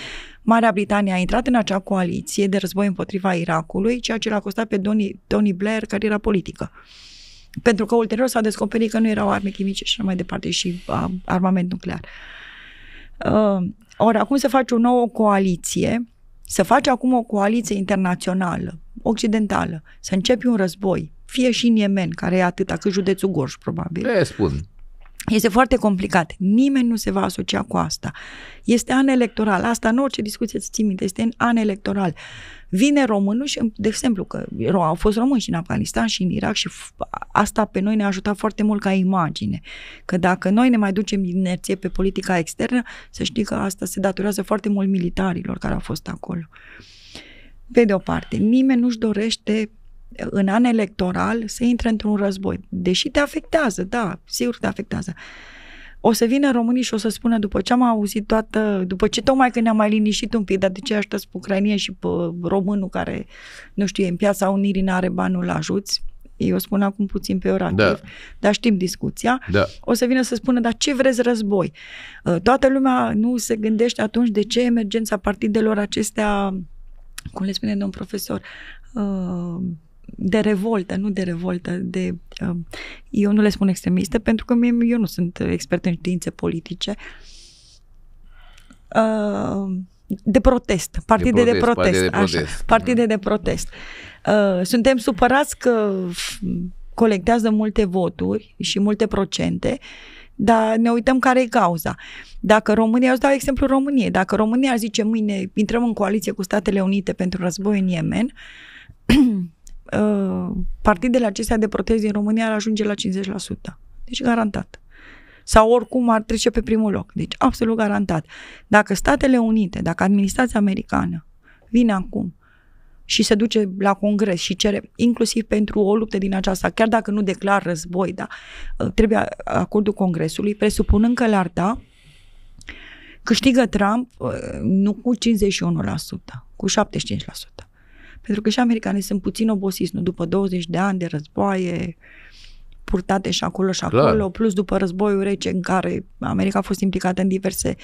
Marea Britanie a intrat în acea coaliție de război împotriva Irakului, ceea ce l-a costat pe Tony, Tony Blair cariera politică. Uh, pentru că ulterior s-a descoperit că nu erau arme chimice și mai departe și uh, armament nuclear. Uh, ori acum se face o nouă coaliție, se face acum o coaliție internațională, occidentală, să începi un război, fie și în Yemen, care e atât cât județul Gorj, probabil. Le spun. Este foarte complicat. Nimeni nu se va asocia cu asta. Este an electoral. Asta în orice discuție îți ții minte. Este în an electoral. Vine românul și, de exemplu, că au fost români și în Afganistan și în Irak și asta pe noi ne-a ajutat foarte mult ca imagine. Că dacă noi ne mai ducem inerție pe politica externă, să știi că asta se datorează foarte mult militarilor care au fost acolo. Pe de o parte, nimeni nu-și dorește în an electoral să intre într-un război. Deși te afectează, da, sigur te afectează. O să vină românii și o să spună, după ce am auzit toată, după ce tocmai că ne-am mai liniștit un pic, dar de ce așteptați pe Ucrania și pe românul care, nu știu, e în piața Unirii, n-are banul, ajuți? Eu spun acum puțin orativ, da. dar știm discuția. Da. O să vină să spună, dar ce vreți război? Uh, toată lumea nu se gândește atunci de ce emergența partidelor acestea, cum le spune domn profesor, uh, de revoltă, nu de revoltă, de... Um, eu nu le spun extremiste pentru că mie, eu nu sunt expert în științe politice. Uh, de protest, partide de protest, de protest, de protest. Așa, partide de protest. Uh, suntem supărați că colectează multe voturi și multe procente, dar ne uităm care e cauza. Dacă România, eu dau exemplu României, dacă România ar zice mâine intrăm în coaliție cu Statele Unite pentru război în Yemen, Uh, partidele acestea de proteze din România ar ajunge la 50%. Deci garantat. Sau oricum ar trece pe primul loc. Deci absolut garantat. Dacă Statele Unite, dacă administrația americană vine acum și se duce la congres și cere, inclusiv pentru o luptă din aceasta, chiar dacă nu declar război, dar uh, trebuie acordul congresului, presupunând că l ar da, câștigă Trump uh, nu cu 51%, cu 75%. Pentru că și americanii sunt puțin obosiți, nu? După 20 de ani de războaie, purtate și acolo și Clar. plus după războiul rece în care America a fost implicată în diverse,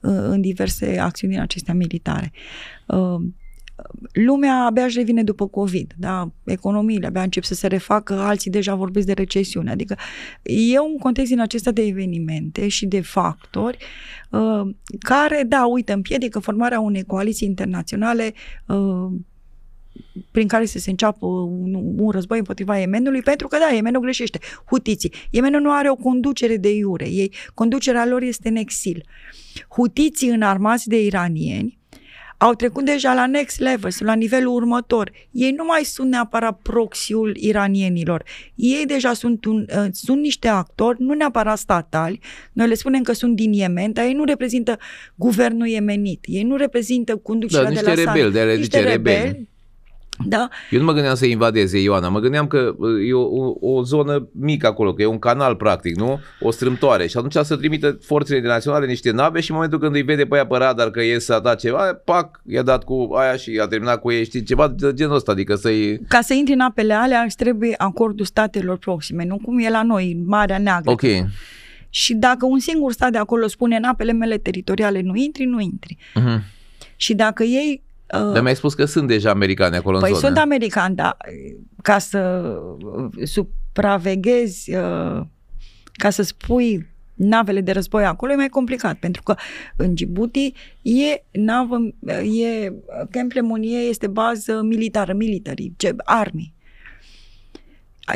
uh, în diverse acțiuni din acestea militare. Uh, lumea abia își revine după COVID, da? economiile abia încep să se refacă, alții deja vorbesc de recesiune. Adică e un context din acesta de evenimente și de factori uh, care, da, uită, împiedică formarea unei coaliții internaționale prin care să se înceapă un, un război împotriva Yemenului, pentru că, da, Yemenul greșește. Hutiții. Yemenul nu are o conducere de iure. Ei, conducerea lor este în exil. Hutiții înarmați de iranieni au trecut deja la next level, la nivelul următor. Ei nu mai sunt neapărat proxiul iranienilor. Ei deja sunt, un, uh, sunt niște actori, nu neapărat statali. Noi le spunem că sunt din Yemen, dar ei nu reprezintă guvernul iemenit. Ei nu reprezintă conducerea da, de la rebeli, De niște rebeli, da? Eu nu mă gândeam să invadeze Ioana, mă gândeam că uh, e o, o o zonă mică acolo, că e un canal practic, nu? O strâmtoare și atunci să trimită forțele internaționale niște nave și în momentul când îi vede pe aia pe radar că e să atace ceva, pac, i-a dat cu aia și a terminat cu ei, știi, ceva de genul ăsta, adică să-i... Ca să intri în apele alea îți trebuie acordul statelor proxime, nu cum e la noi, Marea Neagră. Ok. Și dacă un singur stat de acolo spune în apele mele teritoriale nu intri, nu intri. Uh-huh. Și dacă ei Uh, Dar mi-ai spus că sunt deja americani acolo păi în zonă. sunt americani, da. Ca să supraveghezi, uh, ca să spui navele de război acolo e mai complicat, pentru că în Djibouti e navă, e, Camp Lemonie este bază militară, military, armii.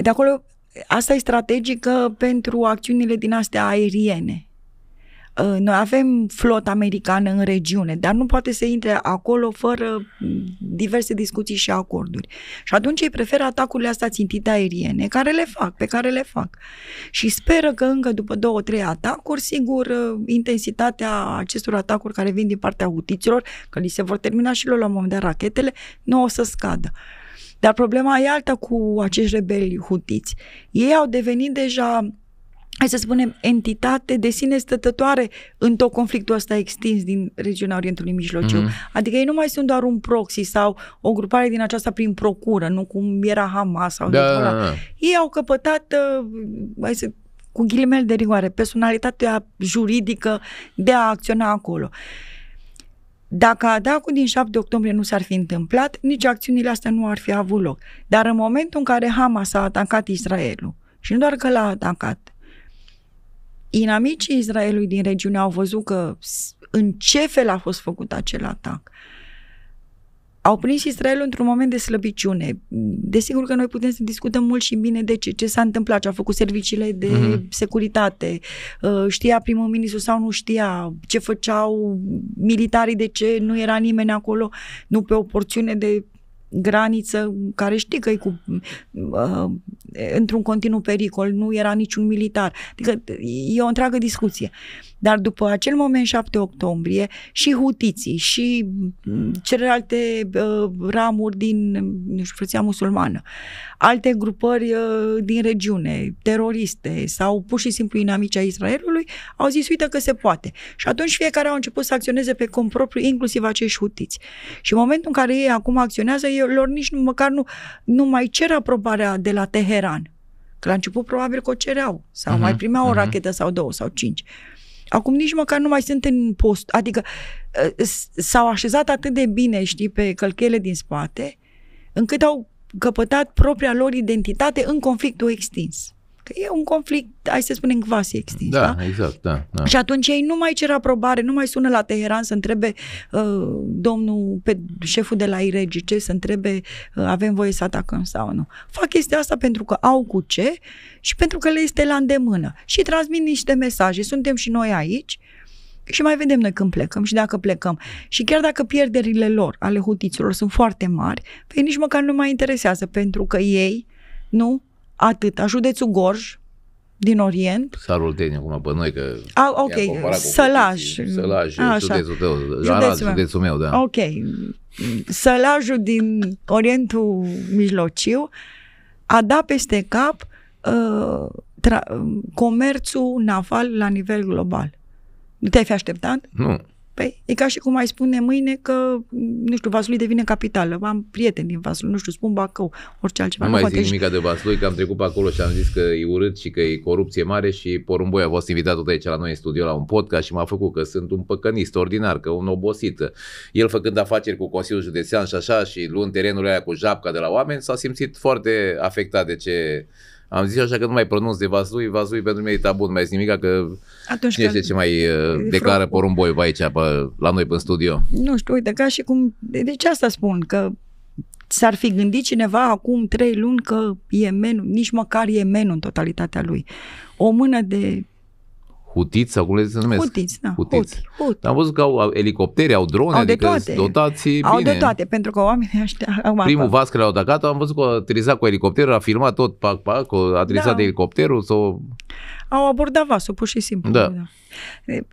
De acolo, asta e strategică pentru acțiunile din astea aeriene. Ă, noi avem flota americană în regiune, dar nu poate să intre acolo fără diverse discuții și acorduri. Și atunci ei preferă atacurile astea țintite aeriene, care le fac, pe care le fac. Și speră că încă după două, trei atacuri, sigur, ă, intensitatea acestor atacuri care vin din partea hutiților, că li se vor termina și lor la un moment dat rachetele, nu o să scadă. Dar problema e alta cu acești rebeli hutiți. Ei au devenit deja hai să spunem, entitate de sine stătătoare în tot conflictul ăsta extins din regiunea Orientului Mijlociu. Mm-hmm. Adică ei nu mai sunt doar un proxy sau o grupare din aceasta prin procură, nu cum era Hamas sau da, Da, da. Ei au căpătat, uh, hai să cu ghilimele de rigoare, personalitatea juridică de a acționa acolo. Dacă atacul da din 7 octombrie nu s-ar fi întâmplat, nici acțiunile astea nu ar fi avut loc. Dar în momentul în care Hamas a atacat Israelul, și nu doar că l-a atacat, inamicii Israelului din regiune au văzut că în ce fel a fost făcut acel atac. Au prins Israelul într-un moment de slăbiciune. Desigur că noi putem să discutăm mult și bine de ce, ce s-a întâmplat, ce au făcut serviciile de mm-hmm. securitate, uh, știa primul ministru sau nu știa, ce făceau militarii, de ce nu era nimeni acolo, nu pe o porțiune de graniță care știi că e cu uh, într-un continuu pericol, nu era niciun militar. Adică e o întreagă discuție. Dar după acel moment, 7 octombrie, și hutiții și mm. celelalte uh, ramuri din nu știu, frăția musulmană, alte grupări uh, din regiune, teroriste sau pur și simplu inamici a Israelului, au zis, uite că se poate. Și atunci fiecare au început să acționeze pe propriu, inclusiv acești hutiți. Și în momentul în care ei acum acționează, ei, lor nici nu, măcar nu, nu mai cer aprobarea de la Teheran. Că la început probabil că o cereau sau uh-huh, mai primeau uh-huh. o mhm. rachetă sau două sau cinci. Acum nici măcar nu mai sunt în post, adică ă, s-au așezat atât de bine, știi, pe călchele din spate, încât au căpătat propria lor identitate în conflictul extins. Că e un conflict, hai să spunem, quasi extins. Da, da? exact, da, da. Și atunci ei nu mai cer aprobare, nu mai sună la Teheran să întrebe uh, domnul, pe șeful de la IRGC, să întrebe uh, avem voie să atacăm sau nu. Fac chestia asta pentru că au cu ce și pentru că le este la îndemână. Și transmit niște mesaje, suntem și noi aici, și mai vedem noi când plecăm și dacă plecăm. Și chiar dacă pierderile lor, ale hutiților, sunt foarte mari, pe ei nici măcar nu mai interesează, pentru că ei, nu, Atâta. Județul Gorj, din Orient. Sarul Teni, acum pe noi, că... A, ok, Sălaj. Sălaj, mm, județul tău, județul, Arad, meu. județul meu, da. Ok. Sălajul din Orientul Mijlociu a dat peste cap uh, tra- uh, comerțul naval la nivel global. Te-ai fi așteptat? Nu. Păi, e ca și cum ai spune mâine că, nu știu, Vaslui devine capitală. Am prieteni din Vaslui, nu știu, spun Bacău, orice altceva. Nu, nu mai zic nimic de Vaslui, că am trecut pe acolo și am zis că e urât și că e corupție mare și Porumboi a fost invitat tot aici la noi în studio la un podcast și m-a făcut că sunt un păcănist ordinar, că un obosit. El făcând afaceri cu Consiliul Județean și așa și luând terenul aia cu japca de la oameni, s-a simțit foarte afectat de ce am zis așa că nu mai pronunț de Vaslui, Vaslui pentru mine e tabu, nu mai zic nimic, că Atunci cine știe ce mai uh, declară porumboi aici, pe, la noi în studio. Nu știu, uite, ca și cum, de, ce asta spun, că s-ar fi gândit cineva acum trei luni că e menul, nici măcar e menul în totalitatea lui, o mână de hutiți sau cum le se numesc? Hutiți, da. Hutiți. Huti, huti. Am văzut că au elicoptere, au drone, au de adică toate. dotații. Au bine. de toate, pentru că oamenii ăștia... Primul vas care l-au dat am văzut că a aterizat cu elicopterul, a filmat tot, pac, pac, a aterizat da. de elicopterul. Sau... Au abordat vasul, pur și simplu. Da. da.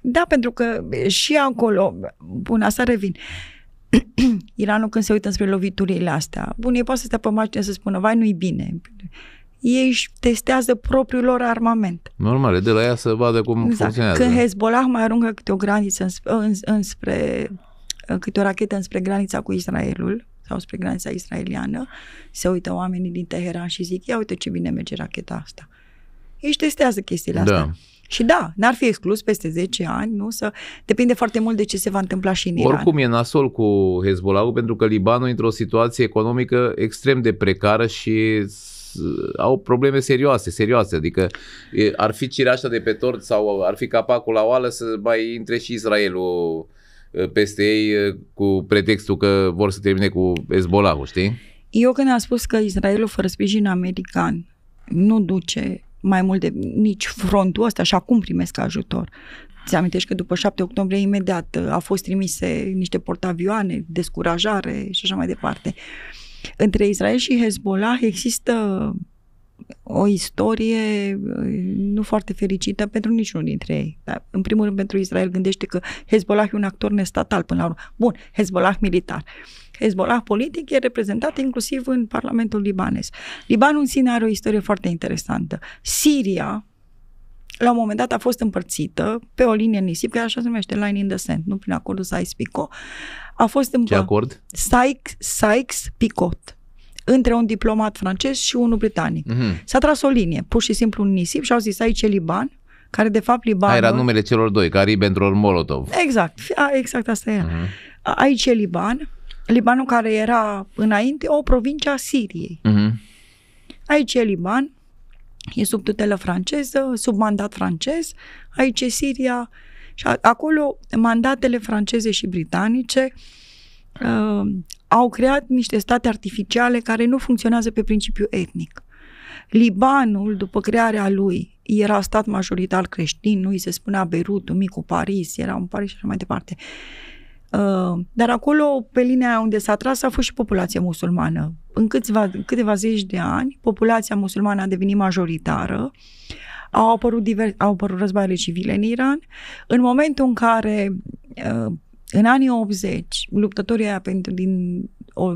Da, pentru că și acolo, bun, asta revin. Iranul când se uită spre loviturile astea, bun, ei poate să stea pe mașină să spună, vai, nu-i bine ei își testează propriul lor armament. Normal, de la ea să vadă cum exact. funcționează. Când Hezbollah mai aruncă câte o graniță înspre, înspre, câte o rachetă înspre granița cu Israelul, sau spre granița israeliană, se uită oamenii din Teheran și zic, ia uite ce bine merge racheta asta. Ei testează chestiile da. astea. Și da, n-ar fi exclus peste 10 ani, nu? Să depinde foarte mult de ce se va întâmpla și în Iran. Oricum e nasol cu Hezbollah pentru că Libanul e într-o situație economică extrem de precară și Uh, au probleme serioase, serioase, adică ar fi cireașa de pe tort sau ar fi capacul la oală să mai intre și Israelul uh, peste ei uh, cu pretextul că vor să termine cu Hezbollah, știi? Eu când am spus că Israelul fără sprijin american nu duce mai mult de nici frontul ăsta și acum primesc ajutor. Ți amintești că după 7 octombrie imediat a fost trimise niște portavioane, descurajare și așa mai departe. Uh, între Israel și Hezbollah există o istorie uh, nu foarte fericită pentru niciunul dintre ei. Dar, în primul rând, pentru Israel gândește că Hezbollah e un actor nestatal până la urmă. Bun, Hezbollah militar. Hezbollah politic e reprezentat inclusiv în Parlamentul libanez. Libanul în sine are o istorie foarte interesantă. Siria, la un moment dat a fost împărțită pe o linie nisip, care așa se numește, line in the sand, nu prin acordul Sykes-Picot, a fost împărțită. Ce acord? Sykes, Sykes-Picot între un diplomat francez și unul britanic. Mm-hmm. S-a tras o linie, pur și simplu în nisip și au zis aici e Liban, care de fapt Libanul... Aia era numele celor doi, care Ribbentrop Molotov. Exact, a, exact asta era. Mm-hmm. Aici e Liban, Libanul care era înainte o provincie a Siriei. Mm-hmm. Aici e Liban, e sub tutelă franceză, sub mandat francez, aici e Siria și acolo mandatele franceze și britanice uh, au creat niște state artificiale care nu funcționează pe principiu etnic. Libanul, după crearea lui, era stat majoritar creștin, nu îi se spunea Beirut, micul Paris, era un Paris și așa mai departe. Uh, dar acolo, pe linia unde s-a tras, a fost și populația musulmană. În câțiva, câteva zeci de ani, populația musulmană a devenit majoritară. Au apărut, diver, au apărut războaiele civile în Iran. În momentul în care, uh, în anii 80, luptătorii aia pentru, din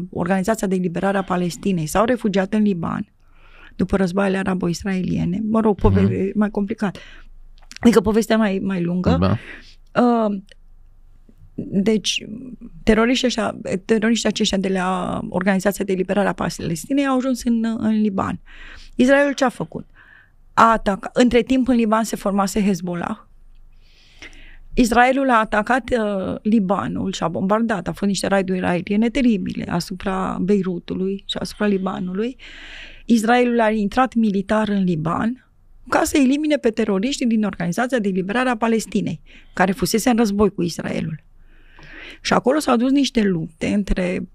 Organizația de Eliberare a Palestinei s-au refugiat în Liban, după războaiele arabo-israeliene, mă rog, pove- mm-hmm. mai complicat, adică povestea mai, mai lungă, da. Uh, deci, teroriștii, așa, teroriștii aceștia de la Organizația de liberare a Palestinei au ajuns în, în Liban. Israelul ce a făcut? A atacat. Între timp, în Liban se formase Hezbollah. Israelul a atacat uh, Libanul și a bombardat. A fost niște raiduri aeriene teribile asupra Beirutului și asupra Libanului. Israelul a intrat militar în Liban ca să elimine pe teroriștii din Organizația de Liberare a Palestinei, care fusese în război cu Israelul. Și acolo s-au dus niște lupte între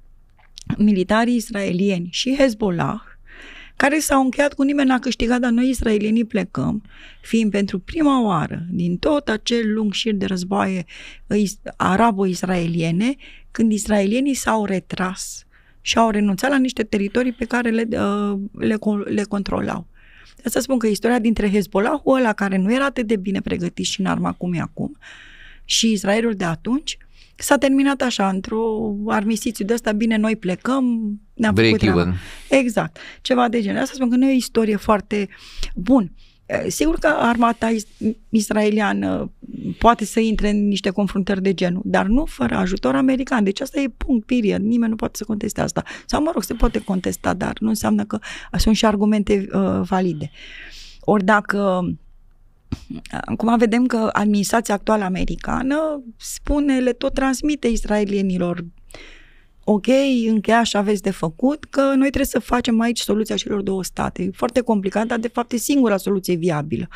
militarii israelieni și Hezbollah, care s-au încheiat cu nimeni n-a câștigat, dar noi israelienii plecăm, fiind pentru prima oară din tot acel lung șir de războaie arabo-israeliene, când israelienii s-au retras și au renunțat la niște teritorii pe care le, uh, le, le controlau. asta spun că istoria dintre Hezbollahul ăla, care nu era atât de bine pregătit și în arma cum e acum, și Israelul de atunci, s-a terminat așa, într-o armistițiu de asta, bine, noi plecăm, ne-am Break făcut even. Exact, ceva de genul. Asta spun că nu e o istorie foarte bun. Sigur că armata israeliană poate să intre în niște confruntări de genul, dar nu fără ajutor american. Deci asta e punct, period. Nimeni nu poate să conteste asta. Sau, mă rog, se poate contesta, dar nu înseamnă că sunt și argumente uh, valide. Ori dacă Acum vedem că administrația actuală americană spune, le tot transmite israelienilor ok, încheia și aveți de făcut, că noi trebuie să facem aici soluția celor două state. E foarte complicat, dar de fapt e singura soluție viabilă. Uh,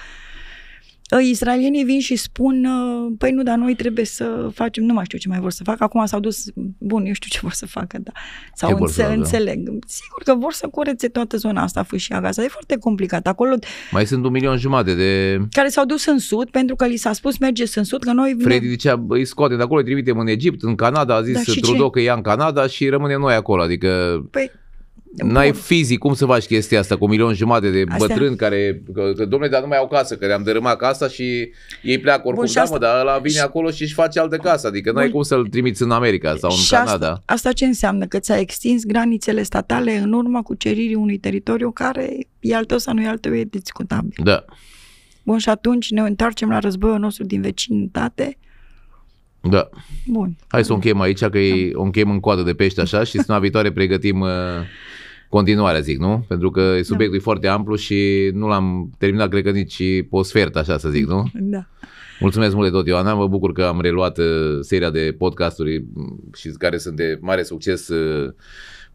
Ă, israelienii vin și spun, ă, păi nu, dar noi trebuie să facem, nu mai știu ce mai vor să facă, acum s-au dus, bun, eu știu ce vor să facă, da. Sau înțe- să înțeleg. Sigur că vor să curețe toată zona asta, fâșia Gaza, e foarte complicat. Acolo... Mai sunt un milion jumate de... Care s-au dus în sud, pentru că li s-a spus, mergeți în sud, că noi... Fredi zicea, îi scoate de acolo, îi trimitem în Egipt, în Canada, a zis da, Trudeau ce? că ia în Canada și rămânem noi acolo, adică... Păi N-ai fizic cum să faci chestia asta cu milion jumate de Astea... bătrâni care, că, că domnule, dar nu mai au casă, că le-am dărâmat casa și ei pleacă oricum, Bun, și da, asta... mă, dar ăla vine și... acolo și își face altă casă, adică n-ai cum să-l trimiți în America sau în și Canada. Asta, asta ce înseamnă? Că ți-a extins granițele statale în urma cuceririi unui teritoriu care e al tău sau nu e al tău, e discutabil. Da. Bun, și atunci ne întoarcem la războiul nostru din vecinitate. da. Bun. Hai să o încheiem aici, că da. o încheiem în coadă de pește așa și săptămâna viitoare pregătim uh, continuare, zic, nu? Pentru că da. subiectul da. e foarte amplu și nu l-am terminat, cred că nici o sfert, așa să zic, nu? Da. Mulțumesc mult de tot, Ioana. Mă bucur că am reluat uh, seria de podcasturi mm, și care sunt de mare succes uh,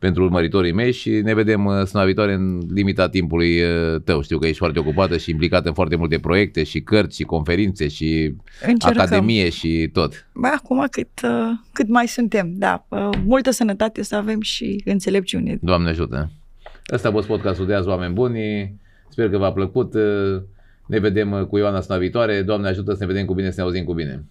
pentru urmăritorii mei și ne vedem uh, săptămâna viitoare în limita timpului uh, tău. Știu că ești foarte ocupată și implicată în foarte multe proiecte și cărți și conferințe și Încercăm. academie și tot. Bă, acum cât, uh, cât mai suntem, da. Multă sănătate să avem și înțelepciune. Doamne ajută! Asta a fost podcastul de azi, oameni buni. Sper că v-a plăcut. Ne vedem cu Ioana săptămâna viitoare. Doamne ajută să ne vedem cu bine, să ne auzim cu bine.